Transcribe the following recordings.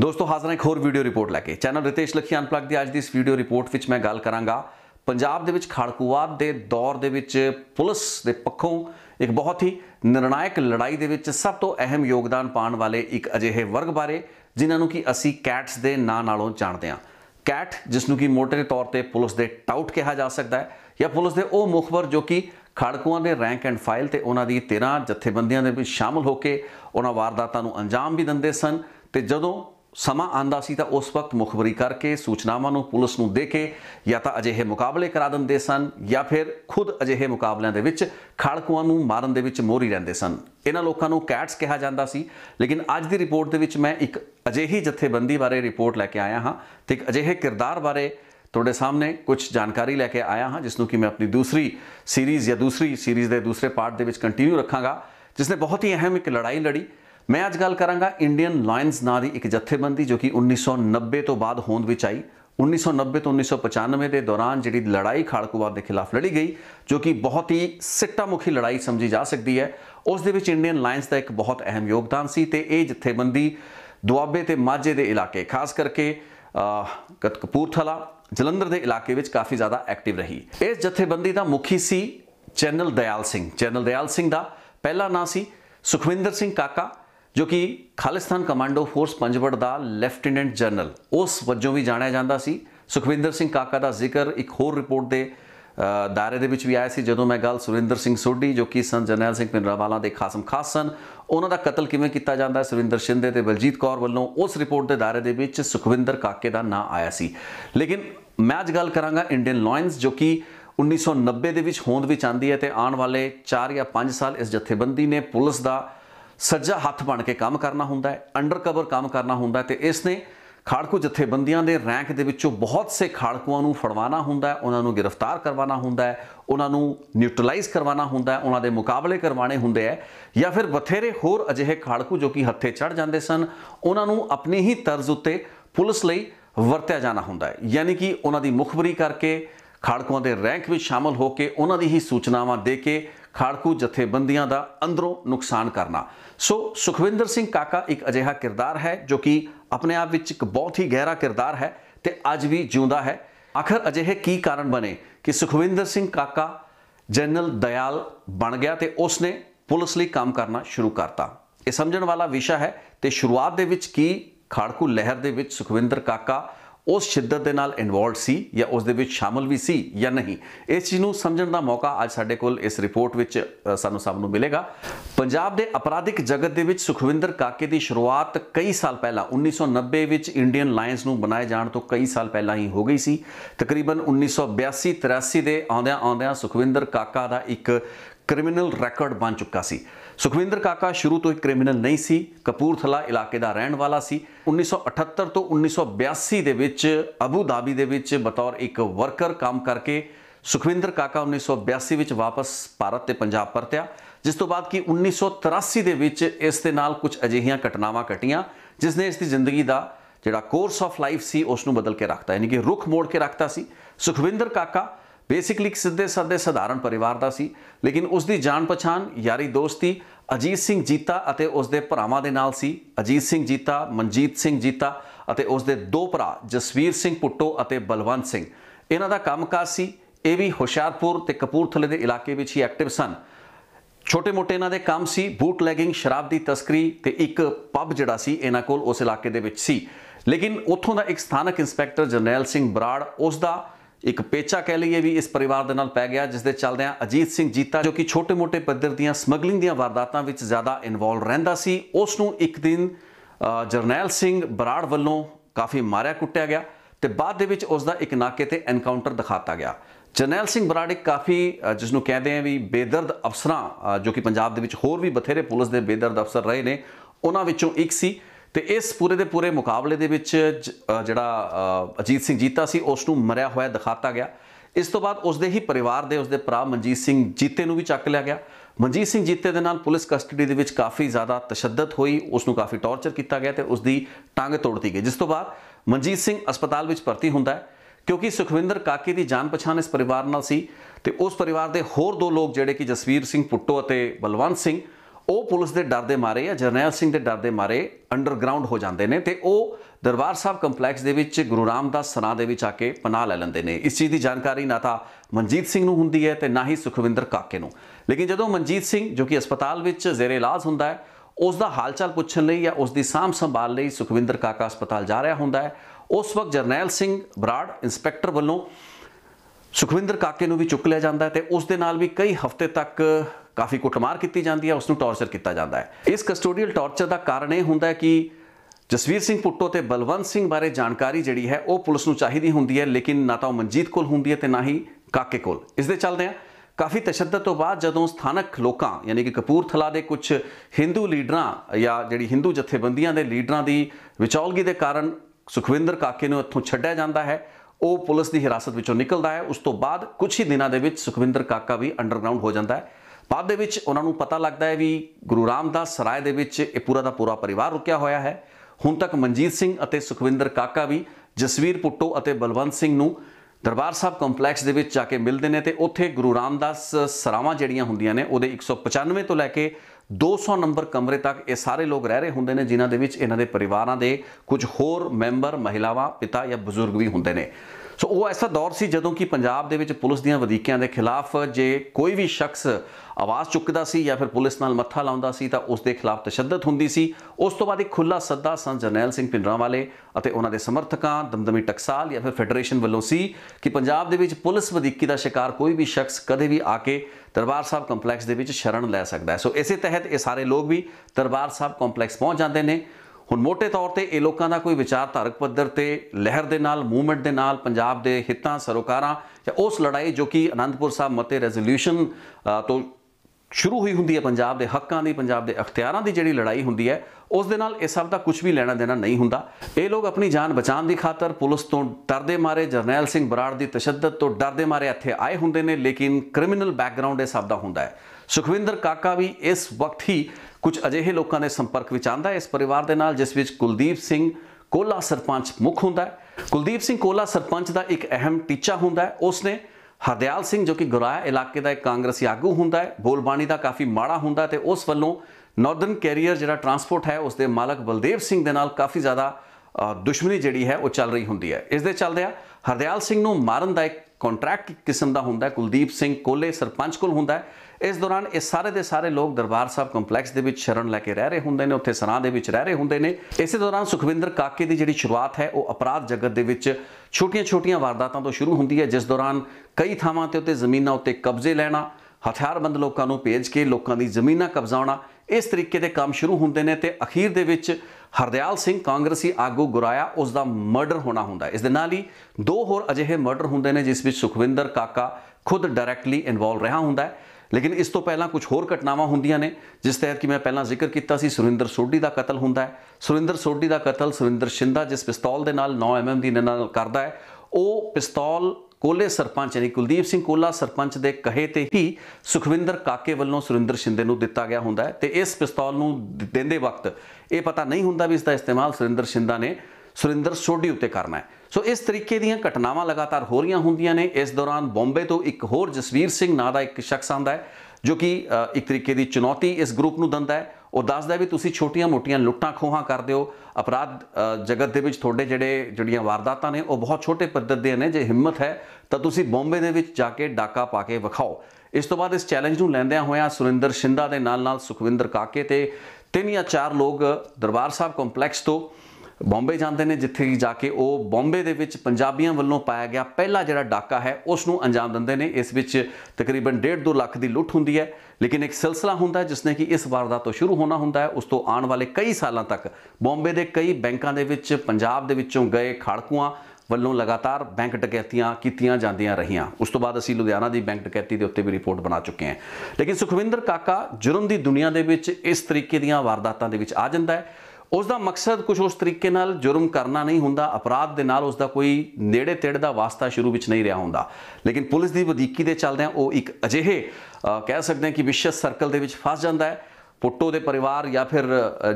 ਦੋਸਤੋ ਹਾਜ਼ਰ ਹਾਂ ਇੱਕ ਹੋਰ ਵੀਡੀਓ ਰਿਪੋਰਟ ਲੈ ਕੇ ਚੈਨਲ ਰਿਤੇਸ਼ ਲਖੀ ਅਨਪਲਗ ਦੀ ਅੱਜ ਦੀ ਇਸ ਵੀਡੀਓ ਰਿਪੋਰਟ ਵਿੱਚ ਮੈਂ ਗੱਲ ਕਰਾਂਗਾ ਪੰਜਾਬ ਦੇ ਵਿੱਚ ਖੜਕੂਵਾਦ ਦੇ ਦੌਰ ਦੇ ਵਿੱਚ ਪੁਲਿਸ ਦੇ ਪੱਖੋਂ ਇੱਕ ਬਹੁਤ ਹੀ ਨਿਰਣਾਇਕ ਲੜਾਈ ਦੇ ਵਿੱਚ ਸਭ ਤੋਂ ਅਹਿਮ ਯੋਗਦਾਨ ਪਾਉਣ ਵਾਲੇ ਇੱਕ ਅਜਿਹੇ ਵਰਗ ਬਾਰੇ ਜਿਨ੍ਹਾਂ ਨੂੰ ਕਿ ਅਸੀਂ ਕੈਟਸ ਦੇ ਨਾਂ ਨਾਲੋਂ ਜਾਣਦੇ ਹਾਂ ਕੈਟ ਜਿਸ ਨੂੰ ਕਿ ਮੋਟੇ ਤੌਰ ਤੇ ਪੁਲਿਸ ਦੇ ਟਾਊਟ ਕਿਹਾ ਜਾ ਸਕਦਾ ਹੈ ਜਾਂ ਪੁਲਿਸ ਦੇ ਉਹ ਮੁਖਬਰ ਜੋ ਕਿ ਖੜਕੂਆਂ ਦੇ ਰੈਂਕ ਐਂਡ ਫਾਈਲ ਤੇ ਉਹਨਾਂ ਦੀ 13 ਜਥੇਬੰਦੀਆਂ ਦੇ ਵਿੱਚ ਸ਼ਾਮਲ ਹੋ ਕੇ ਉਹਨਾਂ ਵਾਰਦਾਤਾਂ ਨੂੰ ਅੰਜਾਮ ਵੀ ਦਿੰਦੇ ਸਨ ਤੇ ਜਦੋਂ ਸਮਾਂ ਆਂਦਾ ਸੀ ਤਾਂ ਉਸ ਵਕਤ ਮੁਖਬਰੀ ਕਰਕੇ ਸੂਚਨਾਵਾਂ ਨੂੰ ਪੁਲਿਸ ਨੂੰ ਦੇ ਕੇ ਜਾਂ ਤਾਂ ਅਜਿਹੇ ਮੁਕਾਬਲੇ ਕਰਾ ਦਿੰਦੇ ਸਨ ਜਾਂ ਫਿਰ ਖੁਦ ਅਜਿਹੇ ਮੁਕਾਬਲਿਆਂ ਦੇ ਵਿੱਚ ਖੜਕੂਆਂ ਨੂੰ ਮਾਰਨ ਦੇ ਵਿੱਚ ਮੋਰੀ ਰਹਿੰਦੇ ਸਨ ਇਹਨਾਂ ਲੋਕਾਂ ਨੂੰ ਕੈਟਸ ਕਿਹਾ ਜਾਂਦਾ ਸੀ ਲੇਕਿਨ ਅੱਜ ਦੀ ਰਿਪੋਰਟ ਦੇ ਵਿੱਚ ਮੈਂ ਇੱਕ ਅਜਿਹੀ ਜਥੇਬੰਦੀ ਬਾਰੇ ਰਿਪੋਰਟ ਲੈ ਕੇ ਆਇਆ ਹਾਂ ਤੇ ਇੱਕ ਅਜਿਹੇ ਕਿਰਦਾਰ ਬਾਰੇ ਤੁਹਾਡੇ ਸਾਹਮਣੇ ਕੁਝ ਜਾਣਕਾਰੀ ਲੈ ਕੇ ਆਇਆ ਹਾਂ ਜਿਸ ਨੂੰ ਕਿ ਮੈਂ ਆਪਣੀ ਦੂਸਰੀ ਸੀਰੀਜ਼ ਜਾਂ ਦੂਸਰੀ ਸੀਰੀਜ਼ ਦੇ ਦੂਸਰੇ ਪਾਰਟ ਦੇ ਵਿੱਚ ਕੰਟੀਨਿਊ ਰੱਖਾਂਗਾ ਜਿਸ ਨੇ ਬਹੁਤ ਹੀ ਅਹਿਮ ਇੱਕ ਲੜਾਈ ਲੜੀ ਮੈਂ ਅੱਜ ਗੱਲ ਕਰਾਂਗਾ ਇੰਡੀਅਨ ਲਾਇਨਸ ਨਾਂ ਦੀ ਇੱਕ ਜਥੇਬੰਦੀ ਜੋ ਕਿ 1990 ਤੋਂ ਬਾਅਦ ਹੋਂਦ ਵਿੱਚ ਆਈ 1990 ਤੋਂ 1995 ਦੇ ਦੌਰਾਨ ਜਿਹੜੀ ਲੜਾਈ ਖਾਲਕੂਵਾਦ ਦੇ ਖਿਲਾਫ ਲੜੀ ਗਈ ਜੋ ਕਿ ਬਹੁਤ ਹੀ ਸਿੱਟਾਮੁਖੀ ਲੜਾਈ ਸਮਝੀ ਜਾ ਸਕਦੀ ਹੈ ਉਸ ਦੇ ਵਿੱਚ ਇੰਡੀਅਨ ਲਾਇਨਸ ਦਾ ਇੱਕ ਬਹੁਤ ਅਹਿਮ ਯੋਗਦਾਨ ਸੀ ਤੇ ਇਹ ਜਥੇਬੰਦੀ ਦੁਆਬੇ ਤੇ ਮਾਝੇ ਦੇ ਇਲਾਕੇ ਖਾਸ ਕਰਕੇ ਕਪੂਰਥਲਾ ਜਲੰਧਰ ਦੇ ਇਲਾਕੇ ਵਿੱਚ ਕਾਫੀ ਜ਼ਿਆਦਾ ਐਕਟਿਵ ਰਹੀ ਇਸ ਜਥੇਬੰਦੀ ਦਾ ਮੁਖੀ ਸੀ ਜਨਰਲ ਦਿਆਲ ਸਿੰਘ ਜਨਰਲ ਦਿਆਲ ਸਿੰਘ ਦਾ ਪਹਿਲਾ ਨਾਂ ਸੀ ਸੁਖਵਿੰਦਰ ਸਿੰਘ ਕਾਕਾ ਜੋ ਕਿ ਖਾਲਿਸਤਾਨ ਕਮਾਂਡੋ ਫੋਰਸ ਪੰਜਵੜ ਦਾ ਲੈਫਟੀਨੈਂਟ ਜਨਰਲ ਉਸ ਵਜੋਂ ਵੀ ਜਾਣਿਆ ਜਾਂਦਾ ਸੀ ਸੁਖਵਿੰਦਰ ਸਿੰਘ ਕਾਕਾ ਦਾ ਜ਼ਿਕਰ ਇੱਕ ਹੋਰ ਰਿਪੋਰਟ ਦੇ ਦਾਇਰੇ ਦੇ ਵਿੱਚ ਵੀ ਆਇਆ ਸੀ ਜਦੋਂ ਮੈਂ ਗੱਲ ਸੁਰਿੰਦਰ ਸਿੰਘ ਸੋਢੀ ਜੋ ਕਿ ਸੰ ਜਨਰਲ ਸਿੰਘ ਪਿੰਡਰਾਵਾਲਾ ਦੇ ਖਾਸਮ ਖਾਸ ਸਨ ਉਹਨਾਂ ਦਾ ਕਤਲ ਕਿਵੇਂ ਕੀਤਾ ਜਾਂਦਾ ਹੈ ਸੁਰਿੰਦਰ ਸ਼ਿੰਦੇ ਤੇ ਬਲਜੀਤ ਕੌਰ ਵੱਲੋਂ ਉਸ ਰਿਪੋਰਟ ਦੇ ਦਾਇਰੇ ਦੇ ਵਿੱਚ ਸੁਖਵਿੰਦਰ ਕਾਕੇ ਦਾ ਨਾਂ ਆਇਆ ਸੀ ਲੇਕਿਨ ਮੈਂ ਅੱਜ ਗੱਲ ਕਰਾਂਗਾ ਇੰਡੀਅਨ ਲਾਇਨਸ ਜੋ ਕਿ 1990 ਦੇ ਵਿੱਚ ਹੋਂਦ ਵਿੱਚ ਆਂਦੀ ਹੈ ਤੇ ਆਉਣ ਵਾਲੇ 4 ਜਾਂ 5 ਸਾਲ ਇਸ ਜਥੇਬੰਦੀ ਨੇ ਪੁਲਿਸ ਦਾ ਸੱਜਾ ਹੱਥ ਬਣ ਕੇ ਕੰਮ ਕਰਨਾ ਹੁੰਦਾ ਹੈ ਅੰਡਰਕਵਰ ਕੰਮ ਕਰਨਾ ਹੁੰਦਾ ਤੇ ਇਸ ਨੇ ਖਾੜਕੂ ਜਥੇਬੰਦੀਆਂ ਦੇ ਰੈਂਕ ਦੇ ਵਿੱਚੋਂ ਬਹੁਤ ਸੇ ਖਾੜਕੂਆਂ ਨੂੰ ਫੜਵਾਣਾ ਹੁੰਦਾ ਹੈ ਉਹਨਾਂ ਨੂੰ ਗ੍ਰਿਫਤਾਰ ਕਰਵਾਉਣਾ ਹੁੰਦਾ ਹੈ ਉਹਨਾਂ ਨੂੰ ਨਿਊਟਰਲਾਈਜ਼ ਕਰਵਾਉਣਾ ਹੁੰਦਾ ਹੈ ਉਹਨਾਂ ਦੇ ਮੁਕਾਬਲੇ ਕਰਵਾਣੇ ਹੁੰਦੇ ਆ ਜਾਂ ਫਿਰ ਬਥੇਰੇ ਹੋਰ ਅਜਿਹੇ ਖਾੜਕੂ ਜੋ ਕਿ ਹੱਥੇ ਚੜ ਜਾਂਦੇ ਸਨ ਉਹਨਾਂ ਨੂੰ ਆਪਣੇ ਹੀ ਤਰਜ਼ ਉੱਤੇ ਪੁਲਿਸ ਲਈ ਵਰਤਿਆ ਜਾਣਾ ਹੁੰਦਾ ਹੈ ਯਾਨੀ ਕਿ ਉਹਨਾਂ ਦੀ ਮੁਖਬਰੀ ਕਰਕੇ ਖਾੜਕੂਆਂ ਦੇ ਰੈਂਕ ਵਿੱਚ ਸ਼ਾਮਲ ਹੋ ਕੇ ਉਹਨਾਂ ਦੀ ਹੀ ਸੂਚਨਾਵਾਂ ਦੇ ਕੇ ਖਾੜਕੂ ਜਥੇਬੰਦੀਆਂ ਦਾ ਅੰਦਰੋਂ ਨੁਕਸਾਨ ਕਰਨਾ ਸੋ ਸੁਖਵਿੰਦਰ ਸਿੰਘ ਕਾਕਾ ਇੱਕ ਅਜਿਹਾ ਕਿਰਦਾਰ ਹੈ ਜੋ ਕਿ ਆਪਣੇ ਆਪ ਵਿੱਚ ਇੱਕ ਬਹੁਤ ਹੀ ਗਹਿਰਾ ਕਿਰਦਾਰ ਹੈ ਤੇ ਅੱਜ ਵੀ ਜਿਉਂਦਾ ਹੈ ਆਖਰ ਅਜਿਹੇ ਕੀ ਕਾਰਨ ਬਣੇ ਕਿ ਸੁਖਵਿੰਦਰ ਸਿੰਘ ਕਾਕਾ ਜਨਰਲ ਦਇਆਲ ਬਣ ਗਿਆ ਤੇ ਉਸਨੇ ਪੁਲਿਸ ਲਈ ਕੰਮ ਕਰਨਾ ਸ਼ੁਰੂ ਕਰਤਾ ਇਹ ਸਮਝਣ ਵਾਲਾ ਵਿਸ਼ਾ ਹੈ ਤੇ ਸ਼ੁਰੂਆਤ ਦੇ ਵਿੱਚ ਕੀ ਖਾੜਕੂ ਲਹਿਰ ਦੇ ਵਿੱਚ ਸੁਖਵਿੰਦਰ ਕਾਕਾ ਉਸ ਸ਼ਿੱਦਤ ਦੇ ਨਾਲ ਇਨਵੋਲਡ ਸੀ ਜਾਂ ਉਸ ਦੇ ਵਿੱਚ ਸ਼ਾਮਲ ਵੀ ਸੀ ਜਾਂ ਨਹੀਂ ਇਸ ਚੀਜ਼ ਨੂੰ ਸਮਝਣ ਦਾ ਮੌਕਾ ਅੱਜ ਸਾਡੇ ਕੋਲ ਇਸ ਰਿਪੋਰਟ ਵਿੱਚ ਸਾਨੂੰ ਸਭ ਨੂੰ ਮਿਲੇਗਾ ਪੰਜਾਬ ਦੇ ਅਪਰਾਧਿਕ ਜਗਤ ਦੇ ਵਿੱਚ ਸੁਖਵਿੰਦਰ ਕਾਕੇ ਦੀ ਸ਼ੁਰੂਆਤ ਕਈ ਸਾਲ ਪਹਿਲਾਂ 1990 ਵਿੱਚ ਇੰਡੀਅਨ ਲਾਇਨਸ ਨੂੰ ਬਣਾਏ ਜਾਣ ਤੋਂ ਕਈ ਸਾਲ ਪਹਿਲਾਂ ਹੀ ਹੋ ਗਈ ਸੀ ਤਕਰੀਬਨ 1982-83 ਦੇ ਆਉਂਦਿਆਂ ਆਉਂਦਿਆਂ ਸੁਖਵਿੰਦਰ ਕਾਕਾ ਦਾ ਇੱਕ ਕ੍ਰਿਮੀਨਲ ਰੈਕੋਰਡ ਬਣ ਚੁੱਕਾ ਸੀ ਸੁਖਵਿੰਦਰ ਕਾਕਾ ਸ਼ੁਰੂ ਤੋਂ ਹੀ ਕ੍ਰਿਮੀਨਲ ਨਹੀਂ ਸੀ ਕਪੂਰਥਲਾ ਇਲਾਕੇ ਦਾ ਰਹਿਣ ਵਾਲਾ ਸੀ 1978 ਤੋਂ 1982 ਦੇ ਵਿੱਚ ਅਬੂ ਧਾਬੀ ਦੇ ਵਿੱਚ ਬਤੌਰ ਇੱਕ ਵਰਕਰ ਕੰਮ ਕਰਕੇ ਸੁਖਵਿੰਦਰ ਕਾਕਾ 1982 ਵਿੱਚ ਵਾਪਸ ਭਾਰਤ ਤੇ ਪੰਜਾਬ ਪਰਤਿਆ ਜਿਸ ਤੋਂ ਬਾਅਦ ਕਿ 1983 ਦੇ ਵਿੱਚ ਇਸ ਦੇ ਨਾਲ ਕੁਝ ਅਜਿਹੀਆਂ ਘਟਨਾਵਾਂ ਘਟੀਆਂ ਜਿਸ ਨੇ ਇਸ ਦੀ ਜ਼ਿੰਦਗੀ ਦਾ ਜਿਹੜਾ ਕੋਰਸ ਆਫ ਲਾਈਫ ਸੀ ਉਸ ਨੂੰ ਬਦਲ ਕੇ ਰੱਖਤਾ ਯਾਨੀ ਕਿ ਰੁਖ ਮੋੜ ਕੇ ਰੱਖਤਾ ਸੀ ਸੁਖਵਿੰਦਰ ਕਾਕਾ ਬੇਸਿਕਲੀ ਸਿੱਧੇ ਸਾਦੇ ਸਧਾਰਨ ਪਰਿਵਾਰ ਦਾ ਸੀ ਲੇਕਿਨ ਉਸ ਦੀ ਜਾਣ ਪਛਾਣ ਯਾਰੀ ਦੋਸਤੀ ਅਜੀਤ ਸਿੰਘ ਜੀਤਾ ਅਤੇ ਉਸ ਦੇ ਭਰਾਵਾਂ ਦੇ ਨਾਲ ਸੀ ਅਜੀਤ ਸਿੰਘ ਜੀਤਾ ਮਨਜੀਤ ਸਿੰਘ ਜੀਤਾ ਅਤੇ ਉਸ ਦੇ ਦੋ ਭਰਾ ਜਸਵੀਰ ਸਿੰਘ ਪੁੱਟੋ ਅਤੇ ਬਲਵੰਤ ਸਿੰਘ ਇਹਨਾਂ ਦਾ ਕੰਮਕਾਰ ਸੀ ਇਹ ਵੀ ਹੁਸ਼ਿਆਰਪੁਰ ਤੇ ਕਪੂਰਥਲੇ ਦੇ ਇਲਾਕੇ ਵਿੱਚ ਹੀ ਐਕਟਿਵ ਸਨ ਛੋਟੇ-ਮੋਟੇ ਇਹਨਾਂ ਦੇ ਕੰਮ ਸੀ ਬੂਟ ਲੈਗਿੰਗ ਸ਼ਰਾਬ ਦੀ ਤਸਕਰੀ ਤੇ ਇੱਕ ਪਬ ਜਿਹੜਾ ਸੀ ਇਹਨਾਂ ਕੋਲ ਉਸ ਇਲਾਕੇ ਦੇ ਵਿੱਚ ਸੀ ਲੇਕਿਨ ਉੱਥੋਂ ਦਾ ਇੱਕ ਸਥਾਨਕ ਇੰਸਪੈਕਟਰ ਜਰਨੈਲ ਸਿੰਘ ਬਰਾੜ ਉਸ ਦਾ ਇੱਕ ਪੇਚਾ ਕਹਿ ਲਈਏ ਵੀ ਇਸ ਪਰਿਵਾਰ ਦੇ ਨਾਲ ਪੈ ਗਿਆ ਜਿਸ ਦੇ ਚੱਲਦਿਆਂ ਅਜੀਤ ਸਿੰਘ ਜੀਤਾ ਜੋ ਕਿ ਛੋਟੇ-ਮੋਟੇ ਪੱਧਰ ਦੀਆਂ ਸਮਗਲਿੰਗ ਦੀਆਂ ਵਾਰਦਾਤਾਂ ਵਿੱਚ ਜ਼ਿਆਦਾ ਇਨਵੋਲਵ ਰਹਿੰਦਾ ਸੀ ਉਸ ਨੂੰ ਇੱਕ ਦਿਨ ਜਰਨੈਲ ਸਿੰਘ ਬਰਾੜ ਵੱਲੋਂ ਕਾਫੀ ਮਾਰਿਆ ਕੁੱਟਿਆ ਗਿਆ ਤੇ ਬਾਅਦ ਦੇ ਵਿੱਚ ਉਸ ਦਾ ਇੱਕ ਨਾਕੇ ਤੇ ਐਨਕਾਊਂਟਰ ਦਿਖਾਤਾ ਗਿਆ ਜਰਨੈਲ ਸਿੰਘ ਬਰਾੜ ਇੱਕ ਕਾਫੀ ਜਿਸ ਨੂੰ ਕਹਿੰਦੇ ਆ ਵੀ ਬੇਦਰਦ ਅਫਸਰਾਂ ਜੋ ਕਿ ਪੰਜਾਬ ਦੇ ਵਿੱਚ ਹੋਰ ਵੀ ਬਥੇਰੇ ਪੁਲਿਸ ਦੇ ਬੇਦਰਦ ਅਫਸਰ ਰਹੇ ਨੇ ਉਹਨਾਂ ਵਿੱਚੋਂ ਇੱਕ ਸੀ ਤੇ ਇਸ ਪੂਰੇ ਦੇ ਪੂਰੇ ਮੁਕਾਬਲੇ ਦੇ ਵਿੱਚ ਜਿਹੜਾ ਅਜੀਤ ਸਿੰਘ ਜੀਤਾ ਸੀ ਉਸ ਨੂੰ ਮਰਿਆ ਹੋਇਆ ਦਿਖਾਤਾ ਗਿਆ ਇਸ ਤੋਂ ਬਾਅਦ ਉਸ ਦੇ ਹੀ ਪਰਿਵਾਰ ਦੇ ਉਸ ਦੇ ਭਰਾ ਮਨਜੀਤ ਸਿੰਘ ਜੀਤੇ ਨੂੰ ਵੀ ਚੱਕ ਲਿਆ ਗਿਆ ਮਨਜੀਤ ਸਿੰਘ ਜੀਤੇ ਦੇ ਨਾਲ ਪੁਲਿਸ ਕਸਟਡੀ ਦੇ ਵਿੱਚ ਕਾਫੀ ਜ਼ਿਆਦਾ ਤਸ਼ੱਦਦ ਹੋਈ ਉਸ ਨੂੰ ਕਾਫੀ ਟੌਰਚਰ ਕੀਤਾ ਗਿਆ ਤੇ ਉਸ ਦੀ ਟੰਗ ਤੋੜਤੀ ਗਈ ਜਿਸ ਤੋਂ ਬਾਅਦ ਮਨਜੀਤ ਸਿੰਘ ਹਸਪਤਾਲ ਵਿੱਚ ਭਰਤੀ ਹੁੰਦਾ ਕਿਉਂਕਿ ਸੁਖਵਿੰਦਰ ਕਾਕੇ ਦੀ ਜਾਨ ਪਛਾਣ ਇਸ ਪਰਿਵਾਰ ਨਾਲ ਸੀ ਤੇ ਉਸ ਪਰਿਵਾਰ ਦੇ ਹੋਰ ਦੋ ਲੋਕ ਜਿਹੜੇ ਕਿ ਜਸਵੀਰ ਸਿੰਘ ਪੁੱਟੋ ਅਤੇ ਬਲਵੰਤ ਸਿੰਘ ਉਹ ਪੁਲਿਸ ਦੇ ਡਰ ਦੇ ਮਾਰੇ ਜਾਂ ਜਰਨੈਲ ਸਿੰਘ ਦੇ ਡਰ ਦੇ ਮਾਰੇ ਅੰਡਰਗਰਾਉਂਡ ਹੋ ਜਾਂਦੇ ਨੇ ਤੇ ਉਹ ਦਰਬਾਰ ਸਾਹਿਬ ਕੰਪਲੈਕਸ ਦੇ ਵਿੱਚ ਗੁਰੂ ਰਾਮਦਾਸ ਸਰਾਂ ਦੇ ਵਿੱਚ ਆ ਕੇ ਪਨਾਹ ਲੈ ਲੈਂਦੇ ਨੇ ਇਸ ਚੀਜ਼ ਦੀ ਜਾਣਕਾਰੀ ਨਾ ਤਾਂ ਮਨਜੀਤ ਸਿੰਘ ਨੂੰ ਹੁੰਦੀ ਹੈ ਤੇ ਨਾ ਹੀ ਸੁਖਵਿੰਦਰ ਕਾਕੇ ਨੂੰ ਲੇਕਿਨ ਜਦੋਂ ਮਨਜੀਤ ਸਿੰਘ ਜੋ ਕਿ ਹਸਪਤਾਲ ਵਿੱਚ ਜ਼ੇਰੇ ਇਲਾਜ ਹੁੰਦਾ ਹੈ ਉਸ ਦਾ ਹਾਲਚਾਲ ਪੁੱਛਣ ਲਈ ਜਾਂ ਉਸ ਦੀ ਸਾਂਭ ਸੰਭਾਲ ਲਈ ਸੁਖਵਿੰਦਰ ਕਾਕਾ ਹਸਪਤਾਲ ਜਾ ਰਿਹਾ ਹੁੰਦਾ ਹੈ ਉਸ ਵਕਤ ਜਰਨੈਲ ਸਿੰਘ ਬਰਾੜ ਇੰਸਪੈਕਟਰ ਵੱਲੋਂ ਸੁਖਵਿੰਦਰ ਕਾਕੇ ਨੂੰ ਵੀ ਚੁੱਕ ਲਿਆ ਜਾਂਦਾ ਤੇ ਉਸ ਦੇ ਨਾਲ ਵੀ ਕਈ ਹਫ਼ਤੇ ਤੱਕ ਕਾਫੀ ਕੁੱਟਮਾਰ ਕੀਤੀ ਜਾਂਦੀ ਹੈ ਉਸ ਨੂੰ ਟੌਰਚਰ ਕੀਤਾ ਜਾਂਦਾ ਹੈ ਇਸ ਕਸਟੋਡੀਅਲ ਟੌਰਚਰ ਦਾ ਕਾਰਨ ਇਹ ਹੁੰਦਾ ਹੈ ਕਿ ਜਸਵੀਰ ਸਿੰਘ ਪੁੱਟੋ ਤੇ ਬਲਵੰਤ ਸਿੰਘ ਬਾਰੇ ਜਾਣਕਾਰੀ ਜਿਹੜੀ ਹੈ ਉਹ ਪੁਲਿਸ ਨੂੰ ਚਾਹੀਦੀ ਹੁੰਦੀ ਹੈ ਲੇਕਿਨ ਨਾ ਤਾਂ ਉਹ ਮਨਜੀਤ ਕੋਲ ਹੁੰਦੀ ਹੈ ਤੇ ਨਾ ਹੀ ਕਾਕੇ ਕੋਲ ਇਸ ਦੇ ਚੱਲਦੇ ਆ ਕਾਫੀ ਤਸ਼ੱਦਦ ਤੋਂ ਬਾਅਦ ਜਦੋਂ ਸਥਾਨਕ ਲੋਕਾਂ ਯਾਨੀ ਕਿ ਕਪੂਰਥਲਾ ਦੇ ਕੁਝ ਹਿੰਦੂ ਲੀਡਰਾਂ ਜਾਂ ਜਿਹੜੀ ਹਿੰਦੂ ਜਥੇਬੰਦੀਆਂ ਦੇ ਲੀਡਰਾਂ ਦੀ ਵਿਚੌਲਗੀ ਦੇ ਕਾਰਨ ਸੁਖਵਿੰਦਰ ਕਾਕੇ ਨੂੰ ਇੱਥੋਂ ਛੱਡਿਆ ਜਾਂਦਾ ਹੈ ਉਹ ਪੁਲਿਸ ਦੀ ਹਿਰਾਸਤ ਵਿੱਚੋਂ ਨਿਕਲਦਾ ਹੈ ਉਸ ਤੋਂ ਬਾਅਦ ਕੁਝ ਹੀ ਦਿਨਾਂ ਦੇ ਵਿੱਚ ਸੁਖਵਿੰਦਰ ਕਾਕਾ ਵੀ ਅੰਡਰਗਰਾਉਂਡ ਹੋ ਜਾਂਦਾ ਹੈ ਬਾਅਦ ਦੇ ਵਿੱਚ ਉਹਨਾਂ ਨੂੰ ਪਤਾ ਲੱਗਦਾ ਹੈ ਵੀ ਗੁਰੂ ਰਾਮਦਾਸ ਸਰਾਏ ਦੇ ਵਿੱਚ ਇਹ ਪੂਰਾ ਦਾ ਪੂਰਾ ਪਰਿਵਾਰ ਰੁਕਿਆ ਹੋਇਆ ਹੈ ਹੁਣ ਤੱਕ ਮਨਜੀਤ ਸਿੰਘ ਅਤੇ ਸੁਖਵਿੰਦਰ ਕਾਕਾ ਵੀ ਜਸਵੀਰ ਪੁੱਟੋ ਅਤੇ ਬਲਵੰਤ ਸਿੰਘ ਨੂੰ ਦਰਬਾਰ ਸਾਹਿਬ ਕੰਪਲੈਕਸ ਦੇ ਵਿੱਚ ਜਾ ਕੇ ਮਿਲਦੇ ਨੇ ਤੇ ਉੱਥੇ ਗੁਰੂ ਰਾਮਦਾਸ ਸਰਾਵਾਂ ਜਿਹੜੀਆਂ ਹੁੰਦੀਆਂ ਨੇ ਉਹਦੇ 195 ਤੋਂ ਲੈ ਕੇ 200 ਨੰਬਰ ਕਮਰੇ ਤੱਕ ਇਹ ਸਾਰੇ ਲੋਕ ਰਹਿ ਰਹੇ ਹੁੰਦੇ ਨੇ ਜਿਨ੍ਹਾਂ ਦੇ ਵਿੱਚ ਇਹਨਾਂ ਦੇ ਪਰਿਵਾਰਾਂ ਦੇ ਕੁਝ ਹੋਰ ਮੈਂਬਰ ਮਹਿਲਾਵਾਂ ਪਿਤਾ ਜਾਂ ਬਜ਼ੁਰਗ ਵੀ ਹੁੰਦੇ ਨੇ ਸੋ ਉਹ ਐਸਾ ਦੌਰ ਸੀ ਜਦੋਂ ਕਿ ਪੰਜਾਬ ਦੇ ਵਿੱਚ ਪੁਲਿਸ ਦੀਆਂ ਵਧੀਕੀਆਂ ਦੇ ਖਿਲਾਫ ਜੇ ਕੋਈ ਵੀ ਸ਼ਖਸ ਆਵਾਜ਼ ਚੁੱਕਦਾ ਸੀ ਜਾਂ ਫਿਰ ਪੁਲਿਸ ਨਾਲ ਮੱਥਾ ਲਾਉਂਦਾ ਸੀ ਤਾਂ ਉਸ ਦੇ ਖਿਲਾਫ ਤਸ਼ੱਦਦ ਹੁੰਦੀ ਸੀ ਉਸ ਤੋਂ ਬਾਅਦ ਇੱਕ ਖੁੱਲਾ ਸੱਦਾ ਸੰਤ ਜਰਨੈਲ ਸਿੰਘ ਵਾਲੇ ਅਤੇ ਉਹਨਾਂ ਦੇ ਸਮਰਥਕਾਂ ਦਮਦਮੀ ਟਕਸਾਲ ਜਾਂ ਫਿਰ ਫੈਡਰੇਸ਼ਨ ਵੱਲੋਂ ਸੀ ਕਿ ਪੰਜਾਬ ਦੇ ਵਿੱਚ ਪੁਲਿਸ ਵਧੀਕੀ ਦਾ ਸ਼ਿਕਾਰ ਕੋਈ ਵੀ ਸ਼ਖਸ ਕਦੇ ਵੀ ਆ ਕੇ ਦਰਬਾਰ ਸਾਹਿਬ ਕੰਪਲੈਕਸ ਦੇ ਵਿੱਚ ਸ਼ਰਨ ਲੈ ਸਕਦਾ ਹੈ ਸੋ ਇਸੇ ਤਹਿਤ ਇਹ ਸਾਰੇ ਲੋਕ ਵੀ ਦਰਬਾਰ ਸਾਹਿਬ ਕੰਪਲੈਕਸ ਪਹੁੰਚ ਜਾਂਦੇ ਨੇ ਹੁਣ ਮੋٹے ਤੌਰ ਤੇ ਇਹ ਲੋਕਾਂ ਦਾ ਕੋਈ ਵਿਚਾਰਧਾਰਕ ਪੱਧਰ ਤੇ ਲਹਿਰ ਦੇ ਨਾਲ ਮੂਵਮੈਂਟ ਦੇ ਨਾਲ ਪੰਜਾਬ ਦੇ ਹਿੱਤਾਂ ਸਰੋਕਾਰਾਂ ਜਾਂ ਉਸ ਲੜਾਈ ਜੋ ਕਿ ਅਨੰਦਪੁਰ ਸਾਹਿਬ ਮਤੇ ਰੈਜ਼ੋਲੂਸ਼ਨ ਤੋਂ ਸ਼ੁਰੂ ਹੋਈ ਹੁੰਦੀ ਹੈ ਪੰਜਾਬ ਦੇ ਹੱਕਾਂ ਦੀ ਪੰਜਾਬ ਦੇ ਅਖਤਿਆਰਾਂ ਦੀ ਜਿਹੜੀ ਲੜਾਈ ਹੁੰਦੀ ਹੈ ਉਸ ਦੇ ਨਾਲ ਇਹ ਸਭ ਦਾ ਕੁਝ ਵੀ ਲੈਣਾ ਦੇਣਾ ਨਹੀਂ ਹੁੰਦਾ ਇਹ ਲੋਕ ਆਪਣੀ ਜਾਨ ਬਚਾਉਣ ਦੀ ਖਾਤਰ ਪੁਲਿਸ ਤੋਂ ਡਰਦੇ ਮਾਰੇ ਜਰਨੈਲ ਸਿੰਘ ਬਰਾੜ ਦੀ ਤਸ਼ੱਦਦ ਤੋਂ ਡਰਦੇ ਮਾਰੇ ਇੱਥੇ ਆਏ ਹੁੰਦੇ ਨੇ ਲੇਕਿਨ ਕ੍ਰਿਮੀਨਲ ਬੈਕਗ੍ਰਾਉਂਡ ਇਹ ਸਭ ਦਾ ਹੁੰਦਾ ਹੈ ਸੁਖਵਿੰਦਰ ਕਾਕਾ ਵੀ ਇਸ ਵਕਤ ਹੀ ਕੁਝ ਅਜਿਹੇ ਲੋਕਾਂ ਦੇ ਸੰਪਰਕ ਵਿੱਚ ਆਂਦਾ ਹੈ ਇਸ ਪਰਿਵਾਰ ਦੇ ਨਾਲ ਜਿਸ ਵਿੱਚ ਕੁਲਦੀਪ ਸਿੰਘ ਕੋਲਾ ਸਰਪੰਚ ਮੁੱਖ ਹੁੰਦਾ ਹੈ ਕੁਲਦੀਪ ਸਿੰਘ ਕੋਲਾ ਸਰਪੰਚ ਦਾ ਇੱਕ ਅਹਿਮ ਟੀਚਾ ਹੁੰਦਾ ਹੈ ਉਸਨੇ ਹਰਦਿਆਲ ਸਿੰਘ ਜੋ ਕਿ ਗੁਰਾਇਆ ਇਲਾਕੇ ਦਾ ਇੱਕ ਕਾਂਗਰਸੀ ਆਗੂ ਹੁੰਦਾ ਹੈ ਬੋਲਬਾਣੀ ਦਾ ਕਾਫੀ ਮਾੜਾ ਹੁੰਦਾ ਤੇ ਉਸ ਵੱਲੋਂ ਨਾਰਦਰਨ ਕੈਰੀਅਰ ਜਿਹੜਾ ਟਰਾਂਸਪੋਰਟ ਹੈ ਉਸ ਦੇ ਮਾਲਕ ਬਲਦੇਵ ਸਿੰਘ ਦੇ ਨਾਲ ਕਾਫੀ ਜ਼ਿਆਦਾ ਦੁਸ਼ਮਣੀ ਜਿਹੜੀ ਹੈ ਉਹ ਚੱਲ ਰਹੀ ਹੁੰਦੀ ਹੈ ਇਸ ਦੇ ਆ ਹਰਦਿਆਲ ਸਿੰਘ ਨੂੰ ਮਾਰਨ ਦਾ ਇੱਕ ਕੰਟਰੈਕਟ ਕਿਸਮ ਦਾ ਹੁੰਦਾ ਕੁਲਦੀਪ ਸਿੰਘ ਕੋਲੇ ਸਰਪੰਚ ਕੋਲ ਹੁੰਦਾ ਇਸ ਦੌਰਾਨ ਇਹ ਸਾਰੇ ਦੇ ਸਾਰੇ ਲੋਕ ਦਰਬਾਰ ਸਾਹਿਬ ਕੰਪਲੈਕਸ ਦੇ ਵਿੱਚ ਸ਼ਰਨ ਲੈ ਕੇ ਰਹਿ ਰਹੇ ਹੁੰਦੇ ਨੇ ਉੱਥੇ ਸਰਾਂ ਦੇ ਵਿੱਚ ਰਹਿ ਰਹੇ ਹੁੰਦੇ ਨੇ ਇਸੇ ਦੌਰਾਨ ਸੁਖਵਿੰਦਰ ਕਾਕੇ ਦੀ ਜਿਹੜੀ ਸ਼ੁਰੂਆਤ ਹੈ ਉਹ ਅਪਰਾਧ ਜਗਤ ਦੇ ਵਿੱਚ ਛੋਟੀਆਂ-ਛੋਟੀਆਂ ਵਾਰਦਾਤਾਂ ਤੋਂ ਸ਼ੁਰੂ ਹੁੰਦੀ ਹੈ ਜਿਸ ਦੌਰਾਨ ਕਈ ਥਾਵਾਂ ਤੇ ਉੱਤੇ ਜ਼ਮੀਨਾਂ ਉੱਤੇ ਕਬਜ਼ੇ ਲੈਣਾ ਹਥਿਆਰਬੰਦ ਲੋਕਾਂ ਨੂੰ ਭੇਜ ਕੇ ਲੋਕਾਂ ਦੀ ਜ਼ਮੀਨਾਂ ਕਬਜ਼ਾਉਣਾ ਇਸ ਤਰੀਕੇ ਦੇ ਕੰਮ ਸ਼ੁਰੂ ਹੁੰਦੇ ਨੇ ਤੇ ਅਖੀਰ ਦੇ ਵਿੱਚ ਹਰਦਿਆਲ ਸਿੰਘ ਕਾਂਗਰਸੀ ਆਗੂ ਗੁਰਾਇਆ ਉਸ ਦਾ ਮਰਡਰ ਹੋਣਾ ਹੁੰਦਾ ਇਸ ਦੇ ਨਾਲ ਹੀ ਦੋ ਹੋਰ ਅਜਿਹੇ ਮਰਡਰ ਹੁੰਦੇ ਨੇ ਜਿਸ ਵਿੱਚ ਸੁਖਵਿੰਦਰ ਕਾਕਾ ਖੁਦ ਡਾਇਰੈਕਟਲੀ ਇਨਵੋਲ ਰਿਹਾ ਹੁੰਦਾ ਹੈ ਲੇਕਿਨ ਇਸ ਤੋਂ ਪਹਿਲਾਂ ਕੁਝ ਹੋਰ ਘਟਨਾਵਾਂ ਹੁੰਦੀਆਂ ਨੇ ਜਿਸ ਤਹਿਤ ਕਿ ਮੈਂ ਪਹਿਲਾਂ ਜ਼ਿਕਰ ਕੀਤਾ ਸੀ ਸੁਰਿੰਦਰ ਸੋਢੀ ਦਾ ਕਤਲ ਹੁੰਦਾ ਹੈ ਸੁਰਿੰਦਰ ਸੋਢੀ ਦਾ ਕਤਲ ਸੁਰਿੰਦਰ ਸ਼ਿੰਦਾ ਜਿਸ ਪਿਸਤੌਲ ਦੇ ਨਾਲ 9 ਐਮਐਮ ਦੀ ਨਾਲ ਕਰਦਾ ਹੈ ਉਹ ਪਿਸਤੌਲ ਕੋਲੇ ਸਰਪੰਚ ਨੇ ਕੁਲਦੀਪ ਸਿੰਘ ਕੋਲਾ ਸਰਪੰਚ ਦੇ ਕਹੇ ਤੇ ਹੀ ਸੁਖਵਿੰਦਰ ਕਾਕੇ ਵੱਲੋਂ ਸੁਰਿੰਦਰ ਸ਼ਿੰਦੇ ਨੂੰ ਦਿੱਤਾ ਗਿਆ ਹੁੰਦਾ ਹੈ ਤੇ ਇਸ ਪਿਸਤੌਲ ਨੂੰ ਦਿੰਦੇ ਵਕਤ ਇਹ ਪਤਾ ਨਹੀਂ ਹੁੰਦਾ ਵੀ ਇਸ ਦਾ ਇਸਤੇਮਾਲ ਸੁਰਿੰਦਰ ਸ਼ਿੰਦਾ ਨੇ ਸੁਰਿੰਦਰ ਸੋਢੀ ਉੱਤੇ ਕਰਨਾ ਹੈ ਸੋ ਇਸ ਤਰੀਕੇ ਦੀਆਂ ਘਟਨਾਵਾਂ ਲਗਾਤਾਰ ਹੋ ਰਹੀਆਂ ਹੁੰਦੀਆਂ ਨੇ ਇਸ ਦੌਰਾਨ ਬੰਬੇ ਤੋਂ ਇੱਕ ਹੋਰ ਜਸਵੀਰ ਸਿੰਘ ਨਾਂ ਦਾ ਇੱਕ ਸ਼ਖਸ ਆਂਦਾ ਹੈ ਜੋ ਕਿ ਇੱਕ ਤਰੀਕੇ ਦੀ ਚੁਣੌਤੀ ਇਸ ਗਰੁੱਪ ਨੂੰ ਦਿੰਦਾ ਹੈ ਉਹ ਦੱਸਦਾ ਵੀ ਤੁਸੀਂ ਛੋਟੀਆਂ-ਮੋਟੀਆਂ ਲੁੱਟਾਂ ਖੋਹਾਂ ਕਰਦੇ ਹੋ ਅਪਰਾਧ ਜਗਤ ਦੇ ਵਿੱਚ ਤੁਹਾਡੇ ਜਿਹੜੇ ਜੁੜੀਆਂ ਵਾਰਦਾਤਾਂ ਨੇ ਉਹ ਬਹੁਤ ਛੋਟੇ ਪੱਧਰ ਦੇ ਨੇ ਜੇ ਹਿੰਮਤ ਹੈ ਤਾਂ ਤੁਸੀਂ ਬੰਬੇ ਦੇ ਵਿੱਚ ਜਾ ਕੇ ਡਾਕਾ ਪਾ ਕੇ ਵਿਖਾਓ ਇਸ ਤੋਂ ਬਾਅਦ ਇਸ ਚੈਲੰਜ ਨੂੰ ਲੈਂਦਿਆਂ ਹੋਇਆਂ ਸੁਰਿੰਦਰ ਸ਼ਿੰਦਾ ਦੇ ਨਾਲ-ਨਾਲ ਸੁਖਵਿੰਦਰ ਕਾਕੇ ਤੇ ਤਿੰਨ ਜਾਂ ਚਾਰ ਲੋਕ ਦਰਬਾਰ ਸਾਹਿਬ ਕੰਪਲੈਕਸ ਤੋਂ ਬੰਬੇ ਜਾਂਦੇ ਨੇ ਜਿੱਥੇ ਜਾ ਕੇ ਉਹ ਬੰਬੇ ਦੇ ਵਿੱਚ ਪੰਜਾਬੀਆਂ ਵੱਲੋਂ ਪਾਇਆ ਗਿਆ ਪਹਿਲਾ ਜਿਹੜਾ ਡਾਕਾ ਹੈ ਉਸ ਨੂੰ ਅੰਜਾਮ ਦਿੰਦੇ ਨੇ ਇਸ ਵਿੱਚ ਤਕਰੀਬਨ 1.5 ਲੱਖ ਦੀ ਲੁੱਟ ਹੁੰਦੀ ਹੈ ਲੇਕਿਨ ਇੱਕ ਸਿਲਸਿਲਾ ਹੁੰਦਾ ਹੈ ਜਿਸ ਨੇ ਕਿ ਇਸ ਵਾਰਦਾਤ ਤੋਂ ਸ਼ੁਰੂ ਹੋਣਾ ਹੁੰਦਾ ਹੈ ਉਸ ਤੋਂ ਆਉਣ ਵਾਲੇ ਕਈ ਸਾਲਾਂ ਤੱਕ ਬੰਬੇ ਦੇ ਕਈ ਬੈਂਕਾਂ ਦੇ ਵਿੱਚ ਪੰਜਾਬ ਦੇ ਵਿੱਚੋਂ ਗਏ ਖੜਕੂਆਂ ਵੱਲੋਂ ਲਗਾਤਾਰ ਬੈਂਕ ਡਕੈਤੀਆਂ ਕੀਤੀਆਂ ਜਾਂਦੀਆਂ ਰਹੀਆਂ ਉਸ ਤੋਂ ਬਾਅਦ ਅਸੀਂ ਲੁਧਿਆਣਾ ਦੀ ਬੈਂਕ ਡਕੈਤੀ ਦੇ ਉੱਤੇ ਵੀ ਰਿਪੋਰਟ ਬਣਾ ਚੁੱਕੇ ਹਾਂ ਲੇਕਿਨ ਸੁਖਵਿੰਦਰ ਕਾਕਾ ਜੁਰਮ ਦੀ ਦੁਨੀਆ ਦੇ ਵਿੱਚ ਇਸ ਤਰੀਕੇ ਦੀਆਂ ਵਾਰਦਾਤਾਂ ਦੇ ਵਿੱਚ ਆ ਜਾਂਦਾ ਹੈ ਉਸ ਦਾ ਮਕਸਦ ਕੁਝ ਉਸ ਤਰੀਕੇ ਨਾਲ ਜੁਰਮ ਕਰਨਾ ਨਹੀਂ ਹੁੰਦਾ ਅਪਰਾਧ ਦੇ ਨਾਲ ਉਸ ਦਾ ਕੋਈ ਨੇੜੇ ਤੇੜੇ ਦਾ ਵਾਸਤਾ ਸ਼ੁਰੂ ਵਿੱਚ ਨਹੀਂ ਰਿਹਾ ਹੁੰਦਾ ਲੇਕਿਨ ਪੁਲਿਸ ਦੀ ਵਧੀਕੀ ਦੇ ਚੱਲਦਿਆਂ ਉਹ ਇੱਕ ਅਜਿਹੇ ਕਹਿ ਸਕਦੇ ਹਾਂ ਕਿ ਵਿਸ਼ੇਸ਼ ਸਰਕਲ ਦੇ ਵਿੱਚ ਫਸ ਜਾਂਦਾ ਹੈ ਪੁੱਟੋ ਦੇ ਪਰਿਵਾਰ ਜਾਂ ਫਿਰ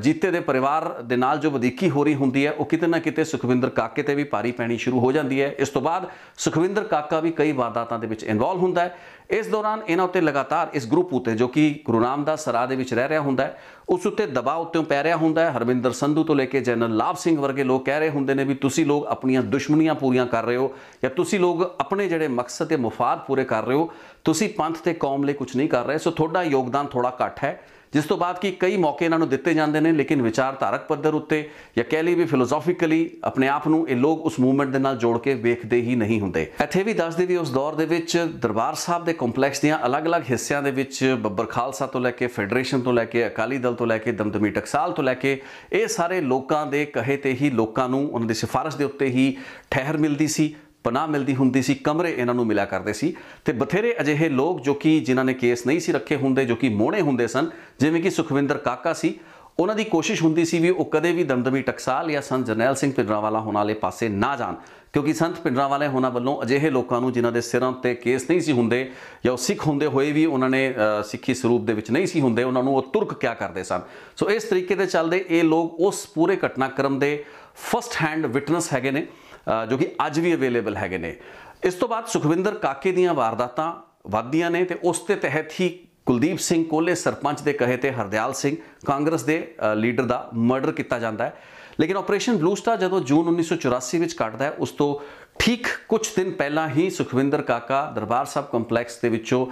ਜੀਤੇ ਦੇ ਪਰਿਵਾਰ ਦੇ ਨਾਲ ਜੋ ਵਧੀਕੀ ਹੋ ਰਹੀ ਹੁੰਦੀ ਹੈ ਉਹ ਕਿਤੇ ਨਾ ਕਿਤੇ ਸੁਖਵਿੰਦਰ ਕਾਕੇ ਤੇ ਵੀ ਪਾਰੀ ਪੈਣੀ ਸ਼ੁਰੂ ਹੋ ਜਾਂਦੀ ਹੈ ਇਸ ਤੋਂ ਬਾਅਦ ਸੁਖਵਿੰਦਰ ਕਾਕਾ ਵੀ ਕਈ ਵਾਰਦਾਤਾਂ ਦੇ ਵਿੱਚ ਇਨਵੋਲ ਹੁੰਦਾ ਹੈ ਇਸ ਦੌਰਾਨ ਇਹਨਾਂ ਉੱਤੇ ਲਗਾਤਾਰ ਇਸ ਗਰੁੱਪ ਉੱਤੇ ਜੋ ਕਿ ਗੁਰੂ ਰਾਮਦਾਸ ਸਰਾ ਦੇ ਵਿੱਚ ਰਹਿ ਰਿਹਾ ਹੁੰਦਾ ਹੈ ਉਸ ਉੱਤੇ ਦਬਾਅ ਉੱਤੇ ਪੈ ਰਿਹਾ ਹੁੰਦਾ ਹੈ ਹਰਵਿੰਦਰ ਸੰਧੂ ਤੋਂ ਲੈ ਕੇ ਜਨਰਲ ਲਾਭ ਸਿੰਘ ਵਰਗੇ ਲੋਕ ਕਹਿ ਰਹੇ ਹੁੰਦੇ ਨੇ ਵੀ ਤੁਸੀਂ ਲੋਕ ਆਪਣੀਆਂ ਦੁਸ਼ਮਣੀਆਂ ਪੂਰੀਆਂ ਕਰ ਰਹੇ ਹੋ ਜਾਂ ਤੁਸੀਂ ਲੋਕ ਆਪਣੇ ਜਿਹੜੇ ਮਕਸਦ ਤੇ ਮੁਫਾਦ ਪੂਰੇ ਕਰ ਰਹੇ ਹੋ ਤੁਸੀਂ ਪੰਥ ਤੇ ਕੌਮ ਲਈ ਕੁਝ ਨਹੀਂ ਕਰ ਰਹੇ ਸੋ ਤੁਹਾਡਾ ਯੋਗਦਾਨ ਥੋੜਾ ਘੱਟ ਹੈ ਜਿਸ ਤੋਂ ਬਾਅਦ ਕਿ ਕਈ ਮੌਕੇ ਇਹਨਾਂ ਨੂੰ ਦਿੱਤੇ ਜਾਂਦੇ ਨੇ ਲੇਕਿਨ ਵਿਚਾਰਧਾਰਕ ਪੱਧਰ ਉੱਤੇ ਜਾਂ ਕਹਿ ਲਈ ਵੀ ਫਿਲੋਸੋਫਿਕਲੀ ਆਪਣੇ ਆਪ ਨੂੰ ਇਹ ਲੋਕ ਉਸ ਮੂਵਮੈਂਟ ਦੇ ਨਾਲ ਜੋੜ ਕੇ ਵੇਖਦੇ ਹੀ ਨਹੀਂ ਹੁੰਦੇ ਇੱਥੇ ਵੀ ਦੇ ਵੀ ਉਸ ਦੌਰ ਦੇ ਵਿੱਚ ਦਰਬਾਰ ਸਾਹਿਬ ਦੇ ਕੰਪਲੈਕਸ ਦੀਆਂ ਅਲੱਗ-ਅਲੱਗ ਹਿੱਸਿਆਂ ਦੇ ਵਿੱਚ ਬੱਬਰ ਖਾਲਸਾ ਤੋਂ ਲੈ ਕੇ ਫੈਡਰੇਸ਼ਨ ਤੋਂ ਲੈ ਕੇ ਅਕਾਲੀ ਦਲ ਤੋਂ ਲੈ ਕੇ ਦਮਦਮੀ ਟਕਸਾਲ ਤੋਂ ਲੈ ਕੇ ਇਹ ਸਾਰੇ ਲੋਕਾਂ ਦੇ ਕਹੇ ਤੇ ਹੀ ਲੋਕਾਂ ਨੂੰ ਉਹਨਾਂ ਦੀ ਸਿਫਾਰਿਸ਼ ਦੇ ਉੱਤੇ ਹੀ ਠਹਿਰ ਮਿਲਦੀ ਸੀ ਪਨਾਹ ਮਿਲਦੀ ਹੁੰਦੀ ਸੀ ਕਮਰੇ ਇਹਨਾਂ ਨੂੰ ਮਿਲਿਆ ਕਰਦੇ ਸੀ ਤੇ ਬਥੇਰੇ ਅਜਿਹੇ ਲੋਕ ਜੋ ਕਿ ਜਿਨ੍ਹਾਂ ਨੇ ਕੇਸ ਨਹੀਂ ਸੀ ਰੱਖੇ ਹੁੰਦੇ ਜੋ ਕਿ ਮੋਹਣੇ ਹੁੰਦੇ ਸਨ ਜਿਵੇਂ ਕਿ ਸੁਖਵਿੰਦਰ ਕਾਕਾ ਸੀ ਉਹਨਾਂ ਦੀ ਕੋਸ਼ਿਸ਼ ਹੁੰਦੀ ਸੀ ਵੀ ਉਹ ਕਦੇ ਵੀ ਦਮਦਮੀ ਟਕਸਾਲ ਜਾਂ ਸੰਤ ਜਰਨੈਲ ਸਿੰਘ ਪਿੰਡਰਾਵਾਲਾ ਹੋਣ ਵਾਲੇ ਪਾਸੇ ਨਾ ਜਾਣ ਕਿਉਂਕਿ ਸੰਤ ਪਿੰਡਰਾਵਾਲੇ ਹੋਣਾ ਵੱਲੋਂ ਅਜਿਹੇ ਲੋਕਾਂ ਨੂੰ ਜਿਨ੍ਹਾਂ ਦੇ ਸਿਰਾਂ ਤੇ ਕੇਸ ਨਹੀਂ ਸੀ ਹੁੰਦੇ ਜਾਂ ਉਹ ਸਿੱਖ ਹੁੰਦੇ ਹੋਏ ਵੀ ਉਹਨਾਂ ਨੇ ਸਿੱਖੀ ਸਰੂਪ ਦੇ ਵਿੱਚ ਨਹੀਂ ਸੀ ਹੁੰਦੇ ਉਹਨਾਂ ਨੂੰ ਉਹ ਤੁਰਕ ਕਿਆ ਕਰਦੇ ਸਨ ਸੋ ਇਸ ਤਰੀਕੇ ਦੇ ਚੱਲਦੇ ਇਹ ਲੋਕ ਉਸ ਪੂਰੇ ਘਟਨਾਕ੍ਰਮ ਦੇ ਫਸਟ ਹੈਂਡ ਵਿਟਨੈਸ ਹੈਗੇ ਨੇ ਜੋ ਕਿ ਅੱਜ ਵੀ ਅਵੇਲੇਬਲ ਹੈਗੇ ਨੇ ਇਸ ਤੋਂ ਬਾਅਦ ਸੁਖਵਿੰਦਰ ਕਾਕੇ ਦੀਆਂ ਵਾਰਦਾਤਾਂ ਵਾਧੀਆਂ ਨੇ ਤੇ ਉਸ ਤੇ ਤਹਿਤ ਹੀ ਕੁਲਦੀਪ ਸਿੰਘ ਕੋਲੇ ਸਰਪੰਚ ਦੇ ਕਹੇ ਤੇ ਹਰਦਿਆਲ ਸਿੰਘ ਕਾਂਗਰਸ ਦੇ ਲੀਡਰ ਦਾ ਮਰਡਰ ਕੀਤਾ ਜਾਂਦਾ ਹੈ ਲੇਕਿਨ ਆਪਰੇਸ਼ਨ ਬਲੂ ਸਟਾਰ ਜਦੋਂ ਜੂਨ 1984 ਵਿੱਚ ਕੱਟਦਾ ਹੈ ਉਸ ਤੋਂ ਠੀਕ ਕੁਝ ਦਿਨ ਪਹਿਲਾਂ ਹੀ ਸੁਖਵਿੰਦਰ ਕਾਕਾ ਦਰਬਾਰ ਸਾਹਿਬ ਕੰਪਲੈਕਸ ਦੇ ਵਿੱਚੋਂ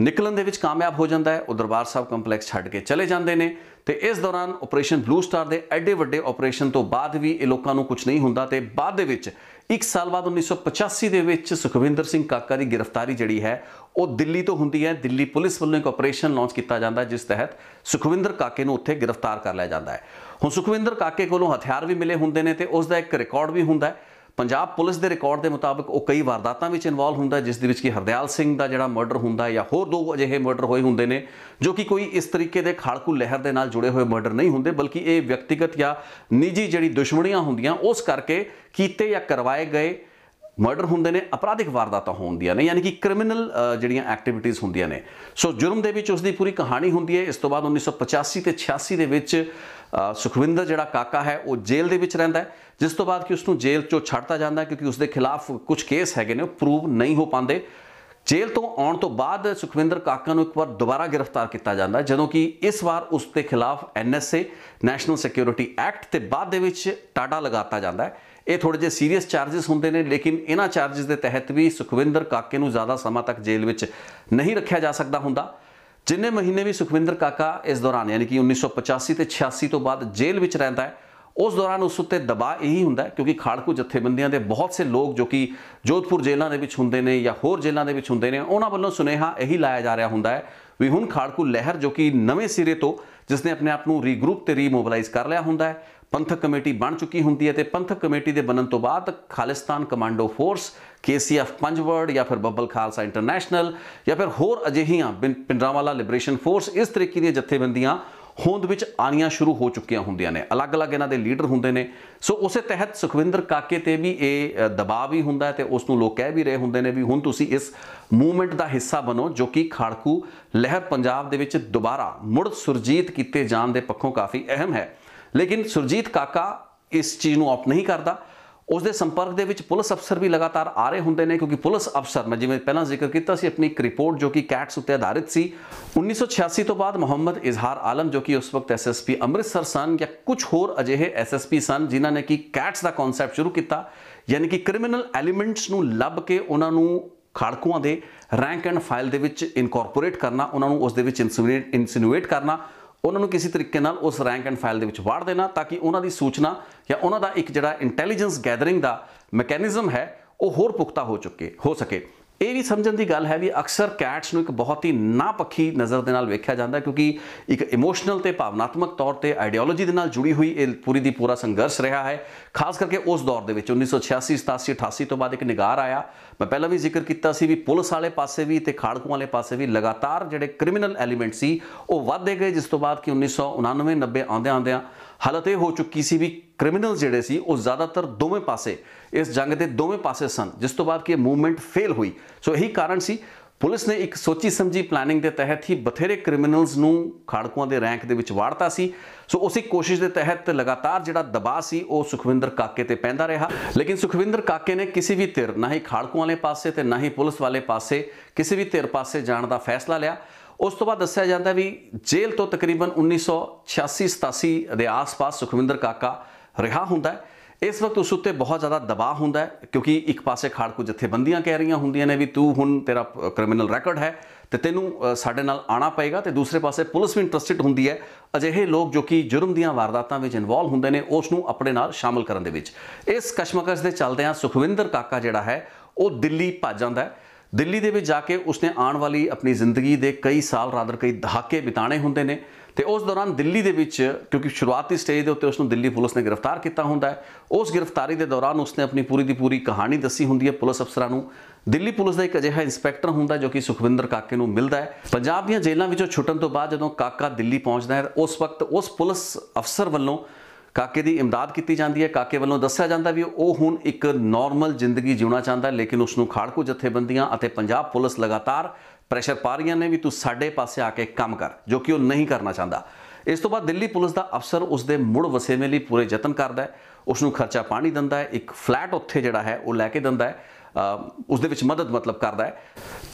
ਨਿਕਲਣ ਦੇ ਵਿੱਚ ਕਾਮਯਾਬ ਹੋ ਜਾਂਦਾ ਹੈ ਉਹ ਦਰਬਾਰ ਸਾਹਿਬ ਕੰਪਲੈਕਸ ਛੱਡ ਕੇ ਚਲੇ ਜਾਂਦੇ ਨੇ ਤੇ ਇਸ ਦੌਰਾਨ ਆਪਰੇਸ਼ਨ ਬਲੂ ਸਟਾਰ ਦੇ ਐਡੇ ਵੱਡੇ ਆਪਰੇਸ਼ਨ ਤੋਂ ਬਾਅਦ ਵੀ ਇਹ ਲੋਕਾਂ ਨੂੰ ਕੁਝ ਨਹੀਂ ਹੁੰਦਾ ਤੇ ਬਾਅਦ ਦੇ ਵਿੱਚ ਇੱਕ ਸਾਲ ਬਾਅਦ 1985 ਦੇ ਵਿੱਚ ਸੁਖਵਿੰਦਰ ਸਿੰਘ ਕਾਕਾ ਦੀ ਗ੍ਰਿਫਤਾਰੀ ਜਿਹੜੀ ਹੈ ਉਹ ਦਿੱਲੀ ਤੋਂ ਹੁੰਦੀ ਹੈ ਦਿੱਲੀ ਪੁਲਿਸ ਵੱਲੋਂ ਇੱਕ ਆਪਰੇਸ਼ਨ ਲਾਂਚ ਕੀਤਾ ਜਾਂਦਾ ਜਿਸ ਤਹਿਤ ਸੁਖਵਿੰਦਰ ਕਾਕੇ ਨੂੰ ਉੱਥੇ ਗ੍ਰਿਫਤਾਰ ਕਰ ਲਿਆ ਜਾਂਦਾ ਹੈ ਹੁਣ ਸੁਖਵਿੰਦਰ ਕਾਕੇ ਕੋਲੋਂ ਹਥਿਆਰ ਵੀ ਮਿਲੇ ਹੁੰਦੇ ਨੇ ਤੇ ਉਸ ਦਾ ਇੱਕ ਰਿਕਾਰਡ ਵੀ ਹੁੰਦਾ ਹੈ ਪੰਜਾਬ ਪੁਲਿਸ ਦੇ ਰਿਕਾਰਡ ਦੇ ਮੁਤਾਬਕ ਉਹ ਕਈ ਵਾਰਦਾਤਾਂ ਵਿੱਚ ਇਨਵੋਲਵ ਹੁੰਦਾ ਜਿਸ ਦੇ ਵਿੱਚ ਕਿ ਹਰਦਿਆਲ ਸਿੰਘ ਦਾ ਜਿਹੜਾ ਮਰਡਰ ਹੁੰਦਾ ਜਾਂ ਹੋਰ ਦੋ ਅਜਿਹੇ ਮਰਡਰ ਹੋਏ ਹੁੰਦੇ ਨੇ ਜੋ ਕਿ ਕੋਈ ਇਸ ਤਰੀਕੇ ਦੇ ਖਾਲਕੂ ਲਹਿਰ ਦੇ ਨਾਲ ਜੁੜੇ ਹੋਏ ਮਰਡਰ ਨਹੀਂ ਹੁੰਦੇ ਬਲਕਿ ਇਹ ਵਿਅਕਤੀਗਤ ਜਾਂ ਨਿੱਜੀ ਜਿਹੜੀ ਦੁਸ਼ਮਣੀਆਂ ਹੁੰਦੀਆਂ ਉਸ ਕਰਕੇ ਕੀਤੇ ਜਾਂ ਕਰਵਾਏ ਗਏ ਮਰਡਰ ਹੁੰਦੇ ਨੇ ਅਪਰਾਧਿਕ ਵਾਰਦਾਤਾਂ ਹੁੰਦੀਆਂ ਨੇ ਯਾਨੀ ਕਿ ਕ੍ਰਿਮੀਨਲ ਜਿਹੜੀਆਂ ਐਕਟੀਵਿਟੀਆਂ ਹੁੰਦੀਆਂ ਨੇ ਸੋ ਜੁਰਮ ਦੇ ਵਿੱਚ ਉਸ ਦੀ ਪੂਰੀ ਕਹਾਣੀ ਹੁੰਦੀ ਹੈ ਇਸ ਤੋਂ ਬਾਅਦ 1985 ਤੇ 86 ਦੇ ਵਿੱਚ ਸੁਖਵਿੰਦਰ ਜਿਹੜਾ ਕਾਕਾ ਹੈ ਉਹ ਜੇਲ੍ਹ ਦੇ ਵਿੱਚ ਰਹਿੰਦਾ ਹੈ ਜਿਸ ਤੋਂ ਬਾਅਦ ਕਿ ਉਸ ਨੂੰ ਜੇਲ੍ਹ ਚੋਂ ਛੱਡਤਾ ਜਾਂਦਾ ਕਿਉਂਕਿ ਉਸ ਦੇ ਖਿਲਾਫ ਕੁਝ ਕੇਸ ਹੈਗੇ ਨੇ ਉਹ ਪ੍ਰੂਵ ਨਹੀਂ ਹੋ ਪਾਉਂਦੇ ਜੇਲ੍ਹ ਤੋਂ ਆਉਣ ਤੋਂ ਬਾਅਦ ਸੁਖਵਿੰਦਰ ਕਾਕਾ ਨੂੰ ਇੱਕ ਵਾਰ ਦੁਬਾਰਾ ਗ੍ਰਿਫਤਾਰ ਕੀਤਾ ਜਾਂਦਾ ਜਦੋਂ ਕਿ ਇਸ ਵਾਰ ਉਸ ਦੇ ਖਿਲਾਫ ਐਨਐਸਏ ਨੈਸ਼ਨਲ ਸਿਕਿਉਰਿਟੀ ਐਕਟ ਤੇ ਬਾਅਦ ਦੇ ਵਿੱਚ ਟਾਡਾ ਲਗਾਤਾ ਜਾਂਦਾ ਹੈ ਇਹ ਥੋੜੇ ਜਿਹੇ ਸੀਰੀਅਸ ਚਾਰजेस ਹੁੰਦੇ ਨੇ ਲੇਕਿਨ ਇਹਨਾਂ ਚਾਰजेस ਦੇ ਤਹਿਤ ਵੀ ਸੁਖਵਿੰਦਰ ਕਾਕੇ ਨੂੰ ਜ਼ਿਆਦਾ ਸਮਾਂ ਤੱਕ ਜੇਲ੍ਹ ਵਿੱਚ ਨਹੀਂ ਰੱਖਿਆ ਜਾ ਸਕਦਾ ਹੁੰਦਾ ਜਿੰਨੇ ਮਹੀਨੇ ਵੀ ਸੁਖਵਿੰਦਰ ਕਾਕਾ ਇਸ ਦੌਰਾਨ ਯਾਨੀ ਕਿ 1985 ਤੇ 86 ਤੋਂ ਬਾਅਦ ਜੇਲ੍ਹ ਵਿੱਚ ਰਹਿੰਦਾ ਹੈ ਉਸ ਦੌਰਾਨ ਉਸ ਉੱਤੇ ਦਬਾਅ ਇਹੀ ਹੁੰਦਾ ਕਿਉਂਕਿ ਖਾੜਕੂ ਜਥੇਬੰਦੀਆਂ ਦੇ ਬਹੁਤ ਸੇ ਲੋਕ ਜੋ ਕਿ ਜੋਧਪੁਰ ਜੇਲ੍ਹਾਂ ਦੇ ਵਿੱਚ ਹੁੰਦੇ ਨੇ ਜਾਂ ਹੋਰ ਜੇਲ੍ਹਾਂ ਦੇ ਵਿੱਚ ਹੁੰਦੇ ਨੇ ਉਹਨਾਂ ਵੱਲੋਂ ਸੁਨੇਹਾ ਇਹੀ ਲਾਇਆ ਜਾ ਰਿਹਾ ਹੁੰਦਾ ਹੈ ਵੀ ਹੁਣ ਖਾੜਕੂ ਲਹਿਰ ਜੋ ਕਿ ਨਵੇਂ ਸਿਰੇ ਤੋਂ ਜਿਸ ਨੇ ਆਪਣੇ ਆਪ ਨੂੰ ਰੀਗਰੂਪ ਤੇ ਰੀਮੋਬਿਲਾਈਜ਼ ਕਰ ਲਿਆ ਹੁੰਦਾ ਹੈ ਪੰਥਕ ਕਮੇਟੀ ਬਣ ਚੁੱਕੀ ਹੁੰਦੀ ਹੈ ਤੇ ਪੰਥਕ ਕਮੇਟੀ ਦੇ ਬਣਨ ਤੋਂ ਬਾਅਦ Khalistan commando force KCF Panjwar ਜਾਂ ਫਿਰ ਬੱਬਲ ਖਾਲਸਾ ਇੰਟਰਨੈਸ਼ਨਲ ਜਾਂ ਫਿਰ ਹੋਰ ਅਜਿਹੀਆਂ ਪਿੰਡਰਾਵਾਲਾ ਲਿਬਰੇਸ਼ਨ ਫੋਰਸ ਇਸ ਤਰੀਕੇ ਦੀਆਂ ਜਥੇਬੰਦੀਆਂ ਹੋਂਦ ਵਿੱਚ ਆਣੀਆਂ ਸ਼ੁਰੂ ਹੋ ਚੁੱਕੀਆਂ ਹੁੰਦੀਆਂ ਨੇ ਅਲੱਗ-ਅਲੱਗ ਇਹਨਾਂ ਦੇ ਲੀਡਰ ਹੁੰਦੇ ਨੇ ਸੋ ਉਸੇ ਤਹਿਤ ਸੁਖਵਿੰਦਰ ਕਾਕੇ ਤੇ ਵੀ ਇਹ ਦਬਾਅ ਵੀ ਹੁੰਦਾ ਤੇ ਉਸ ਨੂੰ ਲੋਕ ਕਹਿ ਵੀ ਰਹੇ ਹੁੰਦੇ ਨੇ ਵੀ ਹੁਣ ਤੁਸੀਂ ਇਸ ਮੂਵਮੈਂਟ ਦਾ ਹਿੱਸਾ ਬਣੋ ਜੋ ਕਿ ਖਾੜਕੂ ਲਹਿਰ ਪੰਜਾਬ ਦੇ ਵਿੱਚ ਦੁਬਾਰਾ ਮੁੜ ਸੁਰਜੀਤ ਕੀਤੇ ਜਾਣ ਦੇ ਪੱਖੋਂ ਕਾਫੀ ਅਹਿਮ ਹੈ ਲੇਕਿਨ ਸੁਰਜੀਤ ਕਾਕਾ ਇਸ ਚੀਜ਼ ਨੂੰ ਆਪ ਨਹੀਂ ਕਰਦਾ ਉਸ ਦੇ ਸੰਪਰਕ ਦੇ ਵਿੱਚ ਪੁਲਿਸ ਅਫਸਰ ਵੀ ਲਗਾਤਾਰ ਆ ਰਹੇ ਹੁੰਦੇ ਨੇ ਕਿਉਂਕਿ ਪੁਲਿਸ ਅਫਸਰ ਮੈਂ ਜਿਵੇਂ ਪਹਿਲਾਂ ਜ਼ਿਕਰ ਕੀਤਾ ਸੀ ਆਪਣੀ ਇੱਕ ਰਿਪੋਰਟ ਜੋ ਕਿ ਕੈਟਸ ਉੱਤੇ ਆਧਾਰਿਤ ਸੀ 1986 ਤੋਂ ਬਾਅਦ ਮੁਹੰਮਦ ਇਜ਼ਹਾਰ ਆਲਮ ਜੋ ਕਿ ਉਸ ਵਕਤ ਐਸਐਸਪੀ ਅੰਮ੍ਰਿਤਸਰ ਸਨ ਜਾਂ ਕੁਝ ਹੋਰ ਅਜਿਹੇ ਐਸਐਸਪੀ ਸਨ ਜਿਨ੍ਹਾਂ ਨੇ ਕਿ ਕੈਟਸ ਦਾ ਕਨਸੈਪਟ ਸ਼ੁਰੂ ਕੀਤਾ ਯਾਨੀ ਕਿ ਕ੍ਰਿਮੀਨਲ ਐਲੀਮੈਂਟਸ ਨੂੰ ਲੱਭ ਕੇ ਉਹਨਾਂ ਨੂੰ ਖੜਕੂਆਂ ਦੇ ਰੈਂਕ ਐਂਡ ਫਾਈਲ ਦੇ ਵਿੱਚ ਇਨਕੋਰਪੋਰੇਟ ਕਰਨਾ ਉਹਨਾਂ ਨੂੰ ਉਸ ਦੇ ਵਿੱਚ ਇਨਸਿਨੂਏਟ ਕਰਨਾ ਉਹਨਾਂ ਨੂੰ ਕਿਸੇ ਤਰੀਕੇ ਨਾਲ ਉਸ ਰੈਂਕ ਐਂਡ ਫਾਈਲ ਦੇ ਵਿੱਚ ਵਾੜ ਦੇਣਾ ਤਾਂ ਕਿ ਉਹਨਾਂ ਦੀ ਸੂਚਨਾ ਜਾਂ ਉਹਨਾਂ ਦਾ ਇੱਕ ਜਿਹੜਾ ਇੰਟੈਲੀਜੈਂਸ ਗੈਦਰਿੰਗ ਦਾ ਮੈਕੈਨਿਜ਼ਮ ਹੈ ਉਹ ਹੋਰ ਪੁਖਤਾ ਹੋ ਚੁੱਕੇ ਹੋ ਸਕੇ ਇਹ ਵੀ ਸਮਝਣ ਦੀ ਗੱਲ ਹੈ ਵੀ ਅਕਸਰ ਕੈਟਸ ਨੂੰ ਇੱਕ ਬਹੁਤ ਹੀ ਨਾਪੱਖੀ ਨਜ਼ਰ ਦੇ ਨਾਲ ਵੇਖਿਆ ਜਾਂਦਾ ਕਿਉਂਕਿ ਇੱਕ ਇਮੋਸ਼ਨਲ ਤੇ ਭਾਵਨਾਤਮਕ ਤੌਰ ਤੇ ਆਈਡੀਓਲੋਜੀ ਦੇ ਨਾਲ ਜੁੜੀ ਹੋਈ ਇਹ ਪੂਰੀ ਦੀ ਪੂਰਾ ਸੰਘਰਸ਼ ਰਿਹਾ ਹੈ ਖਾਸ ਕਰਕੇ ਉਸ ਦੌਰ ਦੇ ਵਿੱਚ 1986 87 88 ਤੋਂ ਬਾਅਦ ਇੱਕ ਨਿਗਾਰ ਆਇਆ ਮੈਂ ਪਹਿਲਾਂ ਵੀ ਜ਼ਿਕਰ ਕੀਤਾ ਸੀ ਵੀ ਪੁਲਿਸ ਵਾਲੇ ਪਾਸੇ ਵੀ ਤੇ ਖਾੜਕੂ ਵਾਲੇ ਪਾਸੇ ਵੀ ਲਗਾਤਾਰ ਜਿਹੜੇ ਕ੍ਰਿਮੀਨਲ ਐਲੀਮੈਂਟ ਸੀ ਉਹ ਵਧਦੇ ਗਏ ਜਿਸ ਤੋਂ ਬਾਅਦ ਕਿ 1999 90 ਆਉਂਦੇ ਆ ਹਾਲਤ ਇਹ ਹੋ ਚੁੱਕੀ ਸੀ ਵੀ ਕ੍ਰਿਮੀਨਲ ਜਿਹੜੇ ਸੀ ਉਹ ਜ਼ਿਆਦਾਤਰ ਦੋਵੇਂ ਪਾਸੇ ਇਸ ਜੰਗ ਦੇ ਦੋਵੇਂ ਪਾਸੇ ਸਨ ਜਿਸ ਤੋਂ ਬਾਅਦ ਕਿ ਇਹ ਮੂਵਮੈਂਟ ਫੇਲ ਹੋਈ ਸੋ ਇਹੀ ਕਾਰਨ ਸੀ ਪੁਲਿਸ ਨੇ ਇੱਕ ਸੋਚੀ ਸਮਝੀ ਪਲਾਨਿੰਗ ਦੇ ਤਹਿਤ ਹੀ ਬਥੇਰੇ ਕ੍ਰਿਮੀਨਲਸ ਨੂੰ ਖਾੜਕੂਆਂ ਦੇ ਰੈਂਕ ਦੇ ਵਿੱਚ ਵਾੜਤਾ ਸੀ ਸੋ ਉਸੇ ਕੋਸ਼ਿਸ਼ ਦੇ ਤਹਿਤ ਲਗਾਤਾਰ ਜਿਹੜਾ ਦਬਾਅ ਸੀ ਉਹ ਸੁਖਵਿੰਦਰ ਕਾਕੇ ਤੇ ਪੈਂਦਾ ਰਿਹਾ ਲੇਕਿਨ ਸੁਖਵਿੰਦਰ ਕਾਕੇ ਨੇ ਕਿਸੇ ਵੀ ਧਿਰ ਨਾ ਹੀ ਖਾੜਕੂਆਂ ਵਾਲੇ ਪਾਸੇ ਤੇ ਨਾ ਹੀ ਪੁਲਿਸ ਵਾਲੇ ਪਾਸੇ ਕਿਸੇ ਵੀ ਧਿਰ ਪਾਸੇ ਜਾਣ ਦਾ ਫੈਸਲਾ ਲਿਆ ਉਸ ਤੋਂ ਬਾਅਦ ਦੱਸਿਆ ਜਾਂਦਾ ਵੀ ਜੇਲ੍ਹ ਤੋਂ ਤਕਰੀਬਨ 1986-87 ਦੇ ਆਸ-ਪਾਸ ਸੁਖਵਿੰਦਰ ਕਾਕਾ ਰਿਹਾ ਹੁੰਦਾ ਹੈ ਇਸ ਵਕਤ ਉਸ ਉੱਤੇ ਬਹੁਤ ਜ਼ਿਆਦਾ ਦਬਾਅ ਹੁੰਦਾ ਹੈ ਕਿਉਂਕਿ ਇੱਕ ਪਾਸੇ ਖਾੜਕੂ ਜਥੇਬੰਦੀਆਂ ਕਹਿ ਰਹੀਆਂ ਹੁੰਦੀਆਂ ਨੇ ਵੀ ਤੂੰ ਹੁਣ ਤੇਰਾ ਕ੍ਰਿਮੀਨਲ ਰੈਕੋਰਡ ਹੈ ਤੇ ਤੈਨੂੰ ਸਾਡੇ ਨਾਲ ਆਣਾ ਪਏਗਾ ਤੇ ਦੂਸਰੇ ਪਾਸੇ ਪੁਲਿਸ ਵੀ ਇੰਟਰਸਟਿਡ ਹੁੰਦੀ ਹੈ ਅਜਿਹੇ ਲੋਕ ਜੋ ਕਿ ਜੁਰਮ ਦੀਆਂ ਵਾਰਦਾਤਾਂ ਵਿੱਚ ਇਨਵੋਲ ਹੁੰਦੇ ਨੇ ਉਸ ਨੂੰ ਆਪਣੇ ਨਾਲ ਸ਼ਾਮਲ ਕਰਨ ਦੇ ਵਿੱਚ ਇਸ ਕਸ਼ਮਕਸ਼ ਦੇ ਚੱਲਦੇ ਆ ਸੁਖਵਿੰਦਰ ਕਾਕਾ ਜਿਹੜਾ ਹੈ ਉਹ ਦਿੱਲੀ ਭੱਜ ਜਾਂਦਾ ਹੈ ਦਿੱਲੀ ਦੇ ਵਿੱਚ ਜਾ ਕੇ ਉਸਨੇ ਆਉਣ ਵਾਲੀ ਆਪਣੀ ਜ਼ਿੰਦਗੀ ਦੇ ਕਈ ਸਾਲ ਰਾਦਰ ਕਈ ਦਹਾਕੇ ਬਿਤਾਣੇ ਹੁੰਦੇ ਨੇ ਤੇ ਉਸ ਦੌਰਾਨ ਦਿੱਲੀ ਦੇ ਵਿੱਚ ਕਿਉਂਕਿ ਸ਼ੁਰੂਆਤੀ ਸਟੇਜ ਦੇ ਉੱਤੇ ਉਸ ਨੂੰ ਦਿੱਲੀ ਪੁਲਿਸ ਨੇ ਗ੍ਰਿਫਤਾਰ ਕੀਤਾ ਹੁੰਦਾ ਹੈ ਉਸ ਗ੍ਰਿਫਤਾਰੀ ਦੇ ਦੌਰਾਨ ਉਸ ਨੇ ਆਪਣੀ ਪੂਰੀ ਦੀ ਪੂਰੀ ਕਹਾਣੀ ਦੱਸੀ ਹੁੰਦੀ ਹੈ ਪੁਲਿਸ ਅਫਸਰਾਂ ਨੂੰ ਦਿੱਲੀ ਪੁਲਿਸ ਦਾ ਇੱਕ ਅਜਿਹਾ ਇੰਸਪੈਕਟਰ ਹੁੰਦਾ ਜੋ ਕਿ ਸੁਖਵਿੰਦਰ ਕਾਕੇ ਨੂੰ ਮਿਲਦਾ ਹੈ ਪੰਜਾਬ ਦੀਆਂ ਜੇਲ੍ਹਾਂ ਵਿੱਚੋਂ ਛੁੱਟਣ ਤੋਂ ਬਾਅਦ ਜਦੋਂ ਕਾਕਾ ਦਿੱਲੀ ਪਹੁੰਚਦਾ ਹੈ ਉਸ ਵਕਤ ਉਸ ਪੁਲਿਸ ਅਫਸਰ ਵੱਲੋਂ ਕਾਕੇ ਦੀ ਇਮਦਾਦ ਕੀਤੀ ਜਾਂਦੀ ਹੈ ਕਾਕੇ ਵੱਲੋਂ ਦੱਸਿਆ ਜਾਂਦਾ ਵੀ ਉਹ ਹੁਣ ਇੱਕ ਨਾਰਮਲ ਜ਼ਿੰਦਗੀ ਜਿਉਣਾ ਚਾਹੁੰਦਾ ਲੇਕਿਨ ਉਸ ਨੂੰ ਖਾੜਕੂ ਜਥੇਬੰਦੀਆਂ ਅਤੇ ਪੰਜਾਬ ਪੁਲਿਸ ਲਗਾਤਾਰ ਪ੍ਰੈਸ਼ਰ ਪਾ ਰਹੀਆਂ ਨੇ ਵੀ ਤੂੰ ਸਾਡੇ ਪਾਸੇ ਆ ਕੇ ਕੰਮ ਕਰ ਜੋ ਕਿ ਉਹ ਨਹੀਂ ਕਰਨਾ ਚਾਹੁੰਦਾ ਇਸ ਤੋਂ ਬਾਅਦ ਦਿੱਲੀ ਪੁਲਿਸ ਦਾ ਅਫਸਰ ਉਸ ਦੇ ਮੁੜ ਵਸੇਵੇਂ ਲਈ ਪੂਰੇ ਯਤਨ ਕਰਦਾ ਹੈ ਉਸ ਨੂੰ ਖਰਚਾ ਪਾਣੀ ਦਿੰਦਾ ਹੈ ਇੱਕ ਫਲੈਟ ਉੱਥੇ ਜਿਹੜਾ ਹੈ ਉਹ ਲੈ ਕੇ ਦਿੰਦਾ ਹੈ ਉਸ ਦੇ ਵਿੱਚ ਮਦਦ ਮਤਲਬ ਕਰਦਾ ਹੈ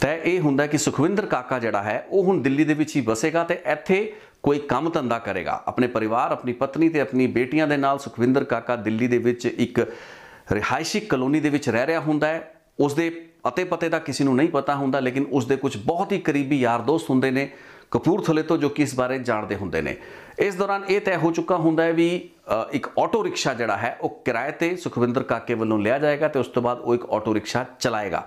ਤਾਂ ਇਹ ਹੁੰਦਾ ਕਿ ਸੁਖਵਿੰਦਰ ਕਾਕਾ ਜਿਹੜਾ ਹੈ ਉਹ ਹੁਣ ਦਿੱਲੀ ਦੇ ਵਿੱਚ ਹੀ ਵਸੇਗਾ ਤੇ ਇੱਥੇ ਕੋਈ ਕੰਮ ਧੰਦਾ ਕਰੇਗਾ ਆਪਣੇ ਪਰਿਵਾਰ ਆਪਣੀ ਪਤਨੀ ਤੇ ਆਪਣੀ ਬੇਟੀਆਂ ਦੇ ਨਾਲ ਸੁਖਵਿੰਦਰ ਕਾਕਾ ਦਿੱਲੀ ਦੇ ਵਿੱਚ ਇੱਕ ਰਿਹਾਇਸ਼ੀ ਕਲੋਨੀ ਦੇ ਵਿੱਚ ਰਹਿ ਰਿਹਾ ਹੁੰਦਾ ਹੈ ਉਸ ਦੇ ਅਤੇ ਪਤੇ ਦਾ ਕਿਸੇ ਨੂੰ ਨਹੀਂ ਪਤਾ ਹੁੰਦਾ ਲੇਕਿਨ ਉਸ ਦੇ ਕੁਝ ਬਹੁਤ ਹੀ ਕਰੀਬੀ ਯਾਰ ਦੋਸਤ ਹੁੰਦੇ ਨੇ ਕਪੂਰਥਲੇ ਤੋਂ ਜੋ ਕਿ ਇਸ ਬਾਰੇ ਜਾਣਦੇ ਹੁੰਦੇ ਨੇ ਇਸ ਦੌਰਾਨ ਇਹ ਤੈਅ ਹੋ ਚੁੱਕਾ ਹੁੰਦਾ ਹੈ ਵੀ ਇੱਕ ਆਟੋ ਰਿਕਸ਼ਾ ਜਿਹੜਾ ਹੈ ਉਹ ਕਿਰਾਏ ਤੇ ਸੁਖਵਿੰਦਰ ਕਾਕੇ ਵੱਲੋਂ ਲਿਆ ਜਾਏਗਾ ਤੇ ਉਸ ਤੋਂ ਬਾਅਦ ਉਹ ਇੱਕ ਆਟੋ ਰਿਕਸ਼ਾ ਚਲਾਏਗਾ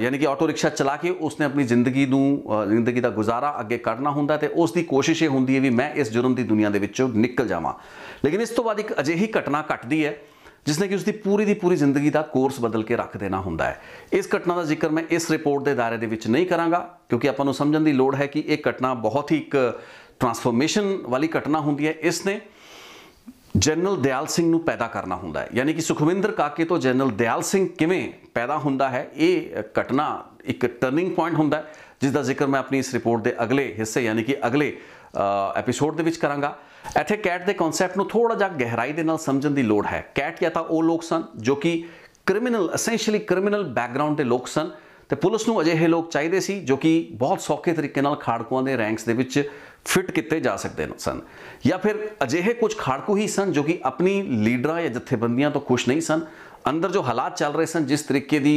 ਯਾਨੀ ਕਿ ਆਟੋ ਰਿਕਸ਼ਾ ਚਲਾ ਕੇ ਉਸਨੇ ਆਪਣੀ ਜ਼ਿੰਦਗੀ ਨੂੰ ਜ਼ਿੰਦਗੀ ਦਾ ਗੁਜ਼ਾਰਾ ਅੱਗੇ ਕਰਨਾ ਹੁੰਦਾ ਤੇ ਉਸ ਦੀ ਕੋਸ਼ਿਸ਼ ਇਹ ਹੁੰਦੀ ਹੈ ਵੀ ਮੈਂ ਇਸ ਜੁਰਮ ਦੀ ਦੁਨੀਆ ਦੇ ਵਿੱਚੋਂ ਨਿਕਲ ਜਾਵਾਂ ਲੇਕਿਨ ਇਸ ਤੋਂ ਬਾਅਦ ਇੱਕ ਅਜਿਹੀ ਘਟਨਾ ਘਟਦੀ ਹੈ ਜਿਸ ਨੇ ਕਿ ਉਸਦੀ ਪੂਰੀ ਦੀ ਪੂਰੀ ਜ਼ਿੰਦਗੀ ਦਾ ਕੋਰਸ ਬਦਲ ਕੇ ਰੱਖ ਦੇਣਾ ਹੁੰਦਾ ਹੈ ਇਸ ਘਟਨਾ ਦਾ ਜ਼ਿਕਰ ਮੈਂ ਇਸ ਰਿਪੋਰਟ ਦੇ ਦਾਇਰੇ ਦੇ ਵਿੱਚ ਨਹੀਂ ਕਰਾਂਗਾ ਕਿਉਂਕਿ ਆਪਾਂ ਨੂੰ ਸਮਝਣ ਦੀ ਲੋੜ ਹੈ ਕਿ ਇਹ ਘਟਨਾ ਬਹੁਤ ਹੀ ਇੱਕ ਟਰਾਂਸਫਰਮੇਸ਼ਨ ਵਾਲੀ ਘਟਨਾ ਹੁੰਦੀ ਹੈ ਇਸ ਨੇ ਜਨਰਲ ਦਿਆਲ ਸਿੰਘ ਨੂੰ ਪੈਦਾ ਕਰਨਾ ਹੁੰਦਾ ਹੈ ਯਾਨੀ ਕਿ ਸੁਖਵਿੰਦਰ ਕਾਕੇ ਤੋਂ ਜਨਰਲ ਦਿਆਲ ਸਿੰਘ ਕਿਵੇਂ ਪੈਦਾ ਹੁੰਦਾ ਹੈ ਇਹ ਘਟਨਾ ਇੱਕ ਟਰਨਿੰਗ ਪੁਆਇੰਟ ਹੁੰਦਾ ਹੈ ਜਿਸ ਦਾ ਜ਼ਿਕਰ ਮੈਂ ਆਪਣੀ ਇਸ ਰਿਪੋਰਟ ਦੇ ਅਗਲੇ ਹਿੱਸੇ ਯਾਨੀ ਕਿ ਅਗਲੇ ਐਪੀਸੋਡ ਦੇ ਵਿੱਚ ਕਰਾਂਗਾ ਇੱਥੇ ਕੈਟ ਦੇ ਕਨਸੈਪਟ ਨੂੰ ਥੋੜਾ ਜਿਹਾ ਗਹਿਰਾਈ ਦੇ ਨਾਲ ਸਮਝਣ ਦੀ ਲੋੜ ਹੈ ਕੈਟ ਜਾਂ ਤਾਂ ਉਹ ਲੋਕ ਸਨ ਜੋ ਕਿ ਕ੍ਰਿਮੀਨਲ ਅਸੈਂਸ਼ੀਅਲੀ ਕ੍ਰਿਮੀਨਲ ਬੈਕਗ੍ਰਾਉਂਡ ਦੇ ਲੋਕ ਸਨ ਤੇ ਪੁਲਿਸ ਨੂੰ ਅਜਿਹੇ ਲੋਕ ਚਾਹੀਦੇ ਸੀ ਜੋ ਕਿ ਬਹੁਤ ਸੌਖੇ ਤਰੀਕੇ ਨਾਲ ਖਾੜਕੂਆਂ ਦੇ ਰੈਂਕਸ ਦੇ ਵਿੱਚ ਫਿੱਟ ਕੀਤੇ ਜਾ ਸਕਦੇ ਸਨ ਜਾਂ ਫਿਰ ਅਜਿਹੇ ਕੁਝ ਖਾੜਕੂ ਹੀ ਸਨ ਜੋ ਕਿ ਆਪਣੀ ਲੀਡਰਾਂ ਜਾਂ ਜਥੇਬੰਦੀਆਂ ਤੋਂ ਖੁਸ਼ ਨਹੀਂ ਸਨ ਅੰਦਰ ਜੋ ਹਾਲਾਤ ਚੱਲ ਰਹੇ ਸਨ ਜਿਸ ਤਰੀਕੇ ਦੀ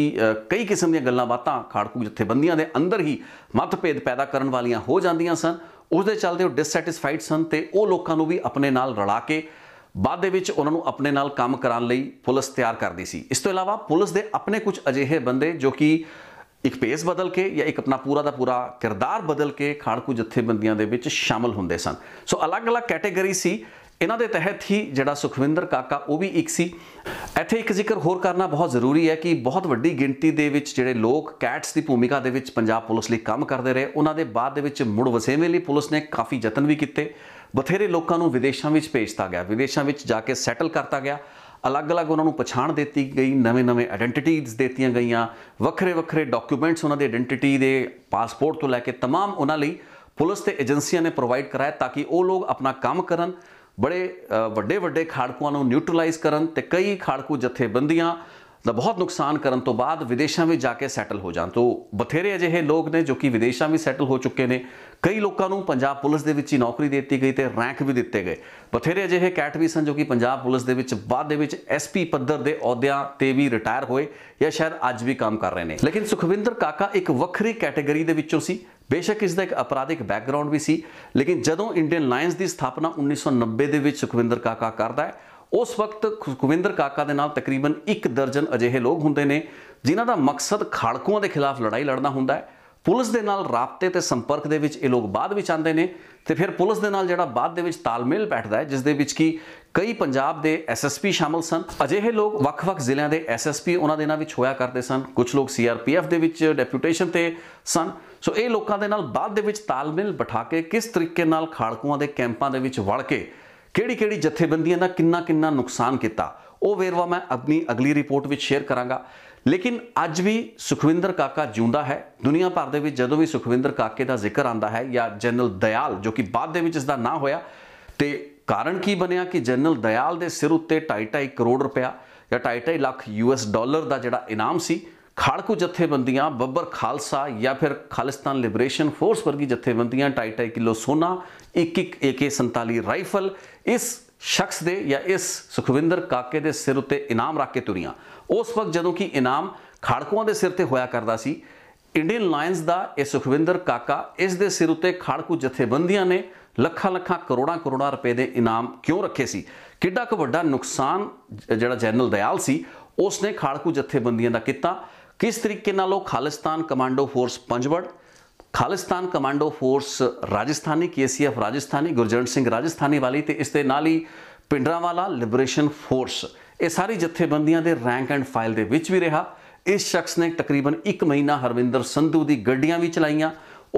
ਕਈ ਕਿਸਮ ਦੀਆਂ ਗੱਲਾਂ ਬਾਤਾਂ ਖਾੜਕੂ ਜਥੇਬੰਦੀਆਂ ਦੇ ਅੰਦਰ ਹੀ ਮਤਭੇਦ ਪੈਦਾ ਕਰਨ ਵਾਲੀਆਂ ਹੋ ਜਾਂਦੀਆਂ ਸਨ ਉਸ ਦੇ ਚੱਲਦੇ ਉਹ ਡਿਸਸੈਟੀਸਫਾਈਡ ਸਨ ਤੇ ਉਹ ਲੋਕਾਂ ਨੂੰ ਵੀ ਆਪਣੇ ਨਾਲ ਰਲਾ ਕੇ ਬਾਅਦ ਦੇ ਵਿੱਚ ਉਹਨਾਂ ਨੂੰ ਆਪਣੇ ਨਾਲ ਕੰਮ ਕਰਾਉਣ ਲਈ ਪੁਲਿਸ ਤਿਆਰ ਕਰਦੀ ਸੀ ਇਸ ਤੋਂ ਇਲਾਵਾ ਪੁਲਿਸ ਦੇ ਆਪਣੇ ਕੁਝ ਅਜਿਹੇ ਬੰਦੇ ਜੋ ਕਿ ਇੱਕ ਪੇਸ ਬਦਲ ਕੇ ਜਾਂ ਇੱਕ ਆਪਣਾ ਪੂਰਾ ਦਾ ਪੂਰਾ ਕਿਰਦਾਰ ਬਦਲ ਕੇ ਖਾੜਕੂ ਜਥੇਬੰਦੀਆਂ ਦੇ ਵਿੱਚ ਸ਼ਾਮਲ ਹੁੰਦੇ ਸਨ ਸੋ ਅਲੱਗ-ਅਲੱਗ ਕੈਟਾਗਰੀ ਸੀ ਇਹਨਾਂ ਦੇ ਤਹਿਤ ਹੀ ਜਿਹੜਾ ਸੁਖਵਿੰਦਰ ਕਾਕਾ ਉਹ ਵੀ ਇੱਕ ਸੀ ਇੱਥੇ ਇੱਕ ਜ਼ਿਕਰ ਹੋਰ ਕਰਨਾ ਬਹੁਤ ਜ਼ਰੂਰੀ ਹੈ ਕਿ ਬਹੁਤ ਵੱਡੀ ਗਿਣਤੀ ਦੇ ਵਿੱਚ ਜਿਹੜੇ ਲੋਕ ਕੈਟਸ ਦੀ ਭੂਮਿਕਾ ਦੇ ਵਿੱਚ ਪੰਜਾਬ ਪੁਲਿਸ ਲਈ ਕੰਮ ਕਰਦੇ ਰਹੇ ਉਹਨਾਂ ਦੇ ਬਾਅਦ ਦੇ ਵਿੱਚ ਮੁੜ ਵਸੇਵੇਂ ਲਈ ਪੁਲਿਸ ਨੇ ਕਾਫੀ ਯਤਨ ਵੀ ਕੀਤੇ ਬਥੇਰੇ ਲੋਕਾਂ ਨੂੰ ਵਿਦੇਸ਼ਾਂ ਵਿੱਚ ਭੇਜਤਾ ਗਿਆ ਵਿਦੇਸ਼ਾਂ ਵਿੱਚ ਜਾ ਕੇ ਸੈਟਲ ਕਰਤਾ ਗਿਆ ਅਲੱਗ-ਅਲੱਗ ਉਹਨਾਂ ਨੂੰ ਪਛਾਣ ਦਿੱਤੀ ਗਈ ਨਵੇਂ-ਨਵੇਂ ਆਇਡੈਂਟੀਟੀਜ਼ ਦਿੱਤੀਆਂ ਗਈਆਂ ਵੱਖਰੇ-ਵੱਖਰੇ ਡਾਕੂਮੈਂਟਸ ਉਹਨਾਂ ਦੀ ਆਇਡੈਂਟੀਟੀ ਦੇ ਪਾਸਪੋਰਟ ਤੋਂ ਲੈ ਕੇ तमाम ਉਹਨਾਂ ਲਈ ਪੁਲਿਸ ਤੇ ਏਜੰਸੀਆਂ ਨੇ ਪ੍ਰੋਵਾਈਡ ਕਰਾਇਆ ਤਾਂ ਕਿ ਉਹ ਲੋਕ ਆਪਣਾ ਕੰਮ ਕਰਨ ਬੜੇ ਵੱਡੇ ਵੱਡੇ ਖਾੜਕੂਆਂ ਨੂੰ ਨਿਊਟਰਲਾਈਜ਼ ਕਰਨ ਤੇ ਕਈ ਖਾੜਕੂ ਜਥੇਬੰਦੀਆਂ ਦਾ ਬਹੁਤ ਨੁਕਸਾਨ ਕਰਨ ਤੋਂ ਬਾਅਦ ਵਿਦੇਸ਼ਾਂ ਵਿੱਚ ਜਾ ਕੇ ਸੈਟਲ ਹੋ ਜਾਣ ਤੋਂ ਬਥੇਰੇ ਅਜਿਹੇ ਲੋਕ ਨੇ ਜੋ ਕਿ ਵਿਦੇਸ਼ਾਂ ਵਿੱਚ ਸੈਟਲ ਹੋ ਚੁੱਕੇ ਨੇ ਕਈ ਲੋਕਾਂ ਨੂੰ ਪੰਜਾਬ ਪੁਲਿਸ ਦੇ ਵਿੱਚ ਹੀ ਨੌਕਰੀ ਦਿੱਤੀ ਗਈ ਤੇ ਰੈਂਕ ਵੀ ਦਿੱਤੇ ਗਏ ਬਥੇਰੇ ਅਜਿਹੇ ਕੈਟ ਵੀ ਸਨ ਜੋ ਕਿ ਪੰਜਾਬ ਪੁਲਿਸ ਦੇ ਵਿੱਚ ਬਾਅਦ ਦੇ ਵਿੱਚ ਐਸਪੀ ਪੱਧਰ ਦੇ ਅਹੁਦਿਆਂ ਤੇ ਵੀ ਰਿਟਾਇਰ ਹੋਏ ਜਾਂ ਸ਼ਾਇਦ ਅੱਜ ਵੀ ਕੰਮ ਕਰ ਰਹੇ ਨੇ ਲੇਕਿਨ ਸੁਖਵਿੰਦਰ ਕਾਕਾ ਇੱਕ ਵੱਖਰੀ ਕੈਟਾਗਰੀ ਦੇ ਵਿੱਚੋਂ ਸੀ ਬੇਸ਼ੱਕ ਇਸ ਦਾ ਇੱਕ ਅਪਰਾਧਿਕ ਬੈਕਗ੍ਰਾਉਂਡ ਵੀ ਸੀ ਲੇਕਿਨ ਜਦੋਂ ਇੰਡੀਅਨ ਲਾਇਨਸ ਦੀ ਸਥਾਪਨਾ 1990 ਦੇ ਵਿੱਚ ਸੁਖਵਿੰਦਰ ਕਾਕਾ ਕਰਦਾ ਹੈ ਉਸ ਵਕਤ ਸੁਖਵਿੰਦਰ ਕਾਕਾ ਦੇ ਨਾਲ ਤਕਰੀਬਨ ਇੱਕ ਦਰਜਨ ਅਜਿਹੇ ਲੋਕ ਹੁੰਦੇ ਨੇ ਜਿਨ੍ਹਾਂ ਦਾ ਮਕਸਦ ਖਾੜਕੂਆਂ ਦੇ ਖਿਲਾਫ ਲੜਾਈ ਲੜਨਾ ਹੁੰਦਾ ਹੈ ਪੁਲਿਸ ਦੇ ਨਾਲ ਰਾਪਤੇ ਤੇ ਸੰਪਰਕ ਦੇ ਵਿੱਚ ਇਹ ਲੋਕ ਬਾਅਦ ਵਿੱਚ ਆਉਂਦੇ ਨੇ ਤੇ ਫਿਰ ਪੁਲਿਸ ਦੇ ਨਾਲ ਜਿਹੜਾ ਬਾਅਦ ਦੇ ਵਿੱਚ ਤਾਲਮੇਲ ਬੈਠਦਾ ਹੈ ਜਿਸ ਦੇ ਵਿੱਚ ਕੀ ਕਈ ਪੰਜਾਬ ਦੇ ਐਸਐਸਪੀ ਸ਼ਾਮਲ ਸਨ ਅਜਿਹੇ ਲੋਕ ਵੱਖ-ਵੱਖ ਜ਼ਿਲ੍ਹਿਆਂ ਦੇ ਐਸਐਸਪੀ ਉਹਨਾਂ ਦੇ ਨਾਲ ਵਿੱਚ ਹੋਇਆ ਕਰਦੇ ਸਨ ਕੁਝ ਲੋਕ ਸੀਆਰਪੀਐਫ ਦੇ ਵਿੱਚ ਡੈਪਿਊਟੇਸ਼ਨ ਤੇ ਸਨ ਸੋ ਇਹ ਲੋਕਾਂ ਦੇ ਨਾਲ ਬਾਅਦ ਦੇ ਵਿੱਚ ਤਾਲਮੇਲ ਬਿਠਾ ਕੇ ਕਿਸ ਤਰੀਕੇ ਨਾਲ ਖਾਲਕੂਆਂ ਦੇ ਕੈਂਪਾਂ ਦੇ ਵਿੱਚ ਵੜ ਕੇ ਕਿਹੜੀ-ਕਿਹੜੀ ਜਥੇਬੰਦੀਆਂ ਦਾ ਕਿੰਨਾ-ਕਿੰਨਾ ਨੁਕਸਾਨ ਕੀਤਾ ਉਹ ਵੇਰਵਾ ਮੈਂ ਆਪਣੀ ਅਗਲੀ ਰਿਪੋਰਟ ਵਿੱਚ ਸ਼ੇਅਰ ਕਰਾਂਗਾ ਲੇਕਿਨ ਅੱਜ ਵੀ ਸੁਖਵਿੰਦਰ ਕਾਕਾ ਜਿਉਂਦਾ ਹੈ ਦੁਨੀਆ ਭਰ ਦੇ ਵਿੱਚ ਜਦੋਂ ਵੀ ਸੁਖਵਿੰਦਰ ਕਾਕੇ ਦਾ ਜ਼ਿਕਰ ਆਉਂਦਾ ਹੈ ਜਾਂ ਜਨਰਲ ਦਿਆਲ ਜੋ ਕਿ ਬਾਅਦ ਦੇ ਵਿੱਚ ਇਸ ਦਾ ਨਾਂ ਹੋਇਆ ਤੇ ਕਾਰਨ ਕੀ ਬਣਿਆ ਕਿ ਜਨਰਲ ਦਿਆਲ ਦੇ ਸਿਰ ਉੱਤੇ 2.5 ਕਰੋੜ ਰੁਪਿਆ ਜਾਂ 2.5 ਲੱਖ ਯੂਐਸ ਡਾਲਰ ਦਾ ਜਿਹੜਾ ਇਨਾਮ ਸੀ ਖਾਲਕੂ ਜਥੇਬੰਦੀਆਂ ਬੱਬਰ ਖਾਲਸਾ ਜਾਂ ਫਿਰ ਖਾਲਿਸਤਾਨ ਲਿਬਰੇਸ਼ਨ ਫੋਰਸ ਵਰਗੀ ਜਥੇਬੰਦੀਆਂ 2.5 ਕਿਲੋ ਸੋਨਾ 1-1 AK47 ਰਾਈਫਲ ਇਸ ਸ਼ਖਸ ਦੇ ਜਾਂ ਇਸ ਸੁਖਵਿੰਦਰ ਕਾਕੇ ਦੇ ਸਿਰ ਉੱਤੇ ਇਨਾਮ ਰੱਖ ਕੇ ਤੁਰੀਆਂ ਉਸ ਵਕਤ ਜਦੋਂ ਕਿ ਇਨਾਮ ਖੜਕੂਆਂ ਦੇ ਸਿਰ ਤੇ ਹੋਇਆ ਕਰਦਾ ਸੀ ਇੰਡੀਅਨ ਲਾਇਨਸ ਦਾ ਇਹ ਸੁਖਵਿੰਦਰ ਕਾਕਾ ਇਸ ਦੇ ਸਿਰ ਉੱਤੇ ਖੜਕੂ ਜਥੇਬੰਦੀਆਂ ਨੇ ਲੱਖਾਂ ਲੱਖਾਂ ਕਰੋੜਾਂ ਕਰੋੜਾਂ ਰੁਪਏ ਦੇ ਇਨਾਮ ਕਿਉਂ ਰੱਖੇ ਸੀ ਕਿੱਡਾ ਕੁ ਵੱਡਾ ਨੁਕਸਾਨ ਜਿਹੜਾ ਜਨਰਲ ਦਿਆਲ ਸੀ ਉਸ ਨੇ ਖੜਕੂ ਜਥੇਬੰਦੀਆਂ ਦਾ ਕੀਤਾ ਕਿਸ ਤਰੀਕੇ ਨਾਲ ਉਹ Khalistan commando force Panjwar Khalistan commando force Rajasthani KCF Rajasthani Gurjant Singh Rajasthani ਵਾਲੀ ਤੇ ਇਸ ਦੇ ਨਾਲ ਹੀ ਪਿੰਡਰਾਵਾਲਾ ਲਿਬਰੇਸ਼ਨ ਫੋਰਸ ਇਹ ਸਾਰੀ ਜਥੇਬੰਦੀਆਂ ਦੇ ਰੈਂਕ ਐਂਡ ਫਾਈਲ ਦੇ ਵਿੱਚ ਵੀ ਰਿਹਾ ਇਸ ਸ਼ਖਸ ਨੇ ਤਕਰੀਬਨ 1 ਮਹੀਨਾ ਹਰਵਿੰਦਰ ਸੰਧੂ ਦੀ ਗੱਡੀਆਂ ਵੀ ਚਲਾਈਆਂ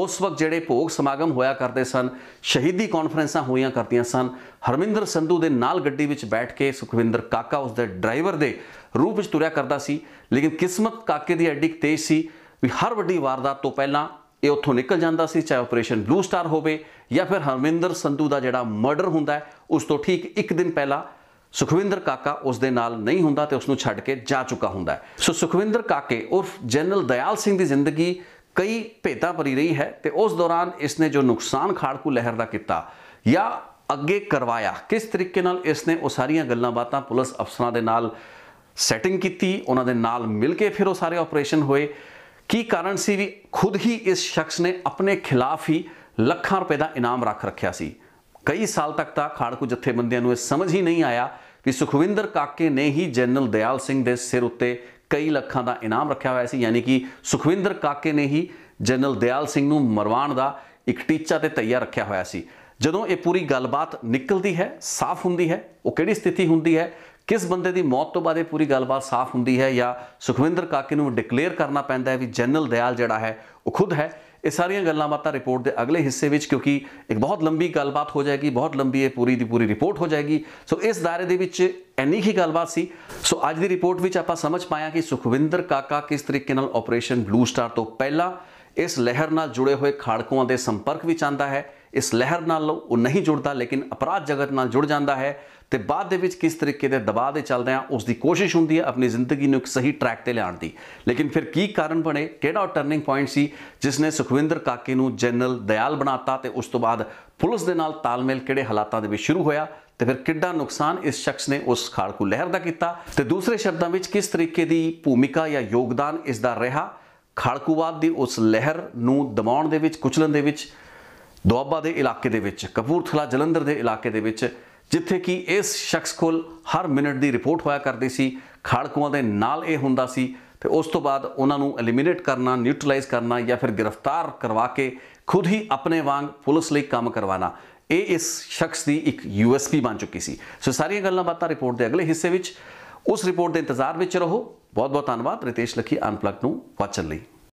ਉਸ ਵਕਤ ਜਿਹੜੇ ਭੋਗ ਸਮਾਗਮ ਹੋਇਆ ਕਰਦੇ ਸਨ ਸ਼ਹੀਦੀ ਕਾਨਫਰੰਸਾਂ ਹੋਈਆਂ ਕਰਦੀਆਂ ਸਨ ਹਰਮਿੰਦਰ ਸੰਧੂ ਦੇ ਨਾਲ ਗੱਡੀ ਵਿੱਚ ਬੈਠ ਕੇ ਸੁਖਵਿੰਦਰ ਕਾਕਾ ਉਸ ਦੇ ਡਰਾਈਵਰ ਦੇ ਰੂਪ ਵਿੱਚ ਤੁਰਿਆ ਕਰਦਾ ਸੀ ਲੇਕਿਨ ਕਿਸਮਤ ਕਾਕੇ ਦੀ ਐਡਿਕ ਤੇਜ਼ ਸੀ ਵੀ ਹਰ ਵੱਡੀ ਵਾਰਦਾਤ ਤੋਂ ਪਹਿਲਾਂ ਇਹ ਉੱਥੋਂ ਨਿਕਲ ਜਾਂਦਾ ਸੀ ਚਾਹੇ ਆਪਰੇਸ਼ਨ ਬਲੂ ਸਟਾਰ ਹੋਵੇ ਜਾਂ ਫਿਰ ਹਰਮਿੰਦਰ ਸੰਧੂ ਦਾ ਜਿਹੜਾ ਮਰਡਰ ਹੁੰਦਾ ਹੈ ਉਸ ਤੋਂ ਠੀਕ 1 ਦਿਨ ਪਹਿਲਾਂ ਸੁਖਵਿੰਦਰ ਕਾਕਾ ਉਸ ਦੇ ਨਾਲ ਨਹੀਂ ਹੁੰਦਾ ਤੇ ਉਸ ਨੂੰ ਛੱਡ ਕੇ ਜਾ ਚੁੱਕਾ ਹੁੰਦਾ ਹੈ ਸੋ ਸੁਖਵਿੰਦਰ ਕਾਕੇ ਉਰਫ ਜਨਰਲ ਦਇਆਲ ਸਿੰਘ ਦੀ ਜ਼ਿੰਦਗੀ ਕਈ ਭੇਤਾ ਭਰੀ ਰਹੀ ਹੈ ਤੇ ਉਸ ਦੌਰਾਨ ਇਸ ਨੇ ਜੋ ਨੁਕਸਾਨ ਖਾੜਕੂ ਲਹਿਰ ਦਾ ਕੀਤਾ ਜਾਂ ਅੱਗੇ ਕਰਵਾਇਆ ਕਿਸ ਤਰੀਕੇ ਨਾਲ ਇਸ ਨੇ ਉਹ ਸਾਰੀਆਂ ਗੱਲਾਂ ਬਾਤਾਂ ਪੁਲਿਸ ਅਫਸਰਾਂ ਦੇ ਨਾਲ ਸੈਟਿੰਗ ਕੀਤੀ ਉਹਨਾਂ ਦੇ ਨਾਲ ਮਿਲ ਕੇ ਫਿਰ ਉਹ ਸਾਰੇ ਆਪਰੇਸ਼ਨ ਹੋਏ ਕੀ ਕਾਰਨ ਸੀ ਵੀ ਖੁਦ ਹੀ ਇਸ ਸ਼ਖਸ ਨੇ ਆਪਣੇ ਖਿਲਾਫ ਹੀ ਲੱਖਾਂ ਰੁਪਏ ਦਾ ਇਨਾਮ ਰੱਖ ਰੱਖਿਆ ਸੀ ਕਈ ਸਾਲ ਤੱਕ ਤਾਂ ਖਾੜਕੂ ਜਥੇਬੰਦੀਆਂ ਨੂੰ ਇਹ ਸਮਝ ਹੀ ਨਹੀਂ ਆਇਆ ਕਿ ਸੁਖਵਿੰਦਰ ਕਾਕੇ ਨੇ ਹੀ ਜਨਰਲ ਦਿਆਲ ਸਿੰਘ ਦੇ ਸਿਰ ਉੱਤੇ ਕਈ ਲੱਖਾਂ ਦਾ ਇਨਾਮ ਰੱਖਿਆ ਹੋਇਆ ਸੀ ਯਾਨੀ ਕਿ ਸੁਖਵਿੰਦਰ ਕਾਕੇ ਨੇ ਹੀ ਜਨਰਲ ਦਿਆਲ ਸਿੰਘ ਨੂੰ ਮਰਵਾਣ ਦਾ ਇੱਕ ਟੀਚਾ ਤੇ ਤਿਆਰ ਰੱਖਿਆ ਹੋਇਆ ਸੀ ਜਦੋਂ ਇਹ ਪੂਰੀ ਗੱਲਬਾਤ ਨਿਕਲਦੀ ਹੈ ਸਾਫ਼ ਹੁੰਦੀ ਹੈ ਉਹ ਕਿਹੜੀ ਸਥਿਤੀ ਹੁੰਦੀ ਹੈ ਕਿਸ ਬੰਦੇ ਦੀ ਮੌਤ ਤੋਂ ਬਾਅਦ ਇਹ ਪੂਰੀ ਗੱਲਬਾਤ ਸਾਫ਼ ਹੁੰਦੀ ਹੈ ਜਾਂ ਸੁਖਵਿੰਦਰ ਕਾਕੇ ਨੂੰ ਡਿਕਲੇਅਰ ਕਰਨਾ ਪੈਂਦਾ ਹੈ ਵੀ ਜਨਰਲ ਦਿਆਲ ਜਿਹੜਾ ਹੈ ਉਹ ਖੁਦ ਹੈ ਇਹ ਸਾਰੀਆਂ ਗੱਲਾਂ ਬਾਤਾਂ ਰਿਪੋਰਟ ਦੇ ਅਗਲੇ ਹਿੱਸੇ ਵਿੱਚ ਕਿਉਂਕਿ ਇੱਕ ਬਹੁਤ ਲੰਬੀ ਗੱਲਬਾਤ ਹੋ ਜਾਏਗੀ ਬਹੁਤ ਲੰਬੀ ਹੈ ਪੂਰੀ ਦੀ ਪੂਰੀ ਰਿਪੋਰਟ ਹੋ ਜਾਏਗੀ ਸੋ ਇਸ ਦਾਇਰੇ ਦੇ ਵਿੱਚ ਇੰਨੀ ਹੀ ਗੱਲਬਾਤ ਸੀ ਸੋ ਅੱਜ ਦੀ ਰਿਪੋਰਟ ਵਿੱਚ ਆਪਾਂ ਸਮਝ ਪਾਇਆ ਕਿ ਸੁਖਵਿੰਦਰ ਕਾਕਾ ਕਿਸ ਤਰੀਕੇ ਨਾਲ ਆਪਰੇਸ਼ਨ ਬਲੂ ਸਟਾਰ ਤੋਂ ਪਹਿਲਾਂ ਇਸ ਲਹਿਰ ਨਾਲ ਜੁੜੇ ਹੋਏ ਖਾੜਕੂਆਂ ਦੇ ਸੰਪਰਕ ਵਿੱਚ ਆਂਦਾ ਹੈ ਇਸ ਲਹਿਰ ਨਾਲ ਉਹ ਨਹੀਂ ਜੁੜਦਾ ਲੇਕਿਨ ਅਪਰਾਧ ਜਗਤ ਨਾਲ ਜੁੜ ਜਾਂਦਾ ਹੈ ਤੇ ਬਾਅਦ ਦੇ ਵਿੱਚ ਕਿਸ ਤਰੀਕੇ ਦੇ ਦਬਾਅ ਦੇ ਚੱਲਦੇ ਆ ਉਸ ਦੀ ਕੋਸ਼ਿਸ਼ ਹੁੰਦੀ ਹੈ ਆਪਣੀ ਜ਼ਿੰਦਗੀ ਨੂੰ ਇੱਕ ਸਹੀ ਟਰੈਕ ਤੇ ਲਿਆਉਣ ਦੀ ਲੇਕਿਨ ਫਿਰ ਕੀ ਕਾਰਨ ਬਣੇ ਕਿਹੜਾ ਟਰਨਿੰਗ ਪੁਆਇੰਟ ਸੀ ਜਿਸ ਨੇ ਸੁਖਵਿੰਦਰ ਕਾਕੇ ਨੂੰ ਜਨਰਲ ਦਿਆਲ ਬਣਾਤਾ ਤੇ ਉਸ ਤੋਂ ਬਾਅਦ ਪੁਲਿਸ ਦੇ ਨਾਲ ਤਾਲਮੇਲ ਕਿਹੜੇ ਹਾਲਾਤਾਂ ਦੇ ਵਿੱਚ ਸ਼ੁਰੂ ਹੋਇਆ ਤੇ ਫਿਰ ਕਿੱਡਾ ਨੁਕਸਾਨ ਇਸ ਸ਼ਖਸ ਨੇ ਉਸ ਖਾਲਕੂ ਲਹਿਰ ਦਾ ਕੀਤਾ ਤੇ ਦੂਸਰੇ ਸ਼ਬਦਾਂ ਵਿੱਚ ਕਿਸ ਤਰੀਕੇ ਦੀ ਭੂਮਿਕਾ ਜਾਂ ਯੋਗਦਾਨ ਇਸ ਦਾ ਰਿਹਾ ਖਾਲਕੂਵਾਦ ਦੀ ਉਸ ਲਹਿਰ ਨੂੰ ਦਬਾਉਣ ਦੇ ਵਿੱਚ ਕੁਚਲਣ ਦੇ ਵਿੱਚ ਦੁਆਬਾ ਦੇ ਇਲਾਕੇ ਦੇ ਵਿੱਚ ਕਪੂਰਥਲਾ ਜਲੰਧਰ ਦੇ ਇਲਾਕੇ ਦੇ ਵਿੱਚ ਜਿੱਥੇ ਕਿ ਇਸ ਸ਼ਖਸ ਕੋਲ ਹਰ ਮਿੰਟ ਦੀ ਰਿਪੋਰਟ ਹੋਇਆ ਕਰਦੀ ਸੀ ਖੜਕੂਆਂ ਦੇ ਨਾਲ ਇਹ ਹੁੰਦਾ ਸੀ ਤੇ ਉਸ ਤੋਂ ਬਾਅਦ ਉਹਨਾਂ ਨੂੰ ਐਲੀਮੀਨੇਟ ਕਰਨਾ ਨਿਊਟਰਲਾਈਜ਼ ਕਰਨਾ ਜਾਂ ਫਿਰ ਗ੍ਰਿਫਤਾਰ ਕਰਵਾ ਕੇ ਖੁਦ ਹੀ ਆਪਣੇ ਵਾਂਗ ਪੁਲਿਸ ਲਈ ਕੰਮ ਕਰਵਾਣਾ ਇਹ ਇਸ ਸ਼ਖਸ ਦੀ ਇੱਕ ਯੂਐਸਪੀ ਬਣ ਚੁੱਕੀ ਸੀ ਸੋ ਸਾਰੀਆਂ ਗੱਲਾਂ ਬਾਤਾਂ ਰਿਪੋਰਟ ਦੇ ਅਗਲੇ ਹਿੱਸੇ ਵਿੱਚ ਉਸ ਰਿਪੋਰਟ ਦੇ ਇੰਤਜ਼ਾਰ ਵਿੱਚ ਰਹੋ ਬਹੁਤ ਬਹੁਤ ਧੰਨਵਾਦ ਰਿਤੇਸ਼ ਲਖੀ ਅਨਪਲਗ ਨੂੰ ਵਾਚਨ ਲਈ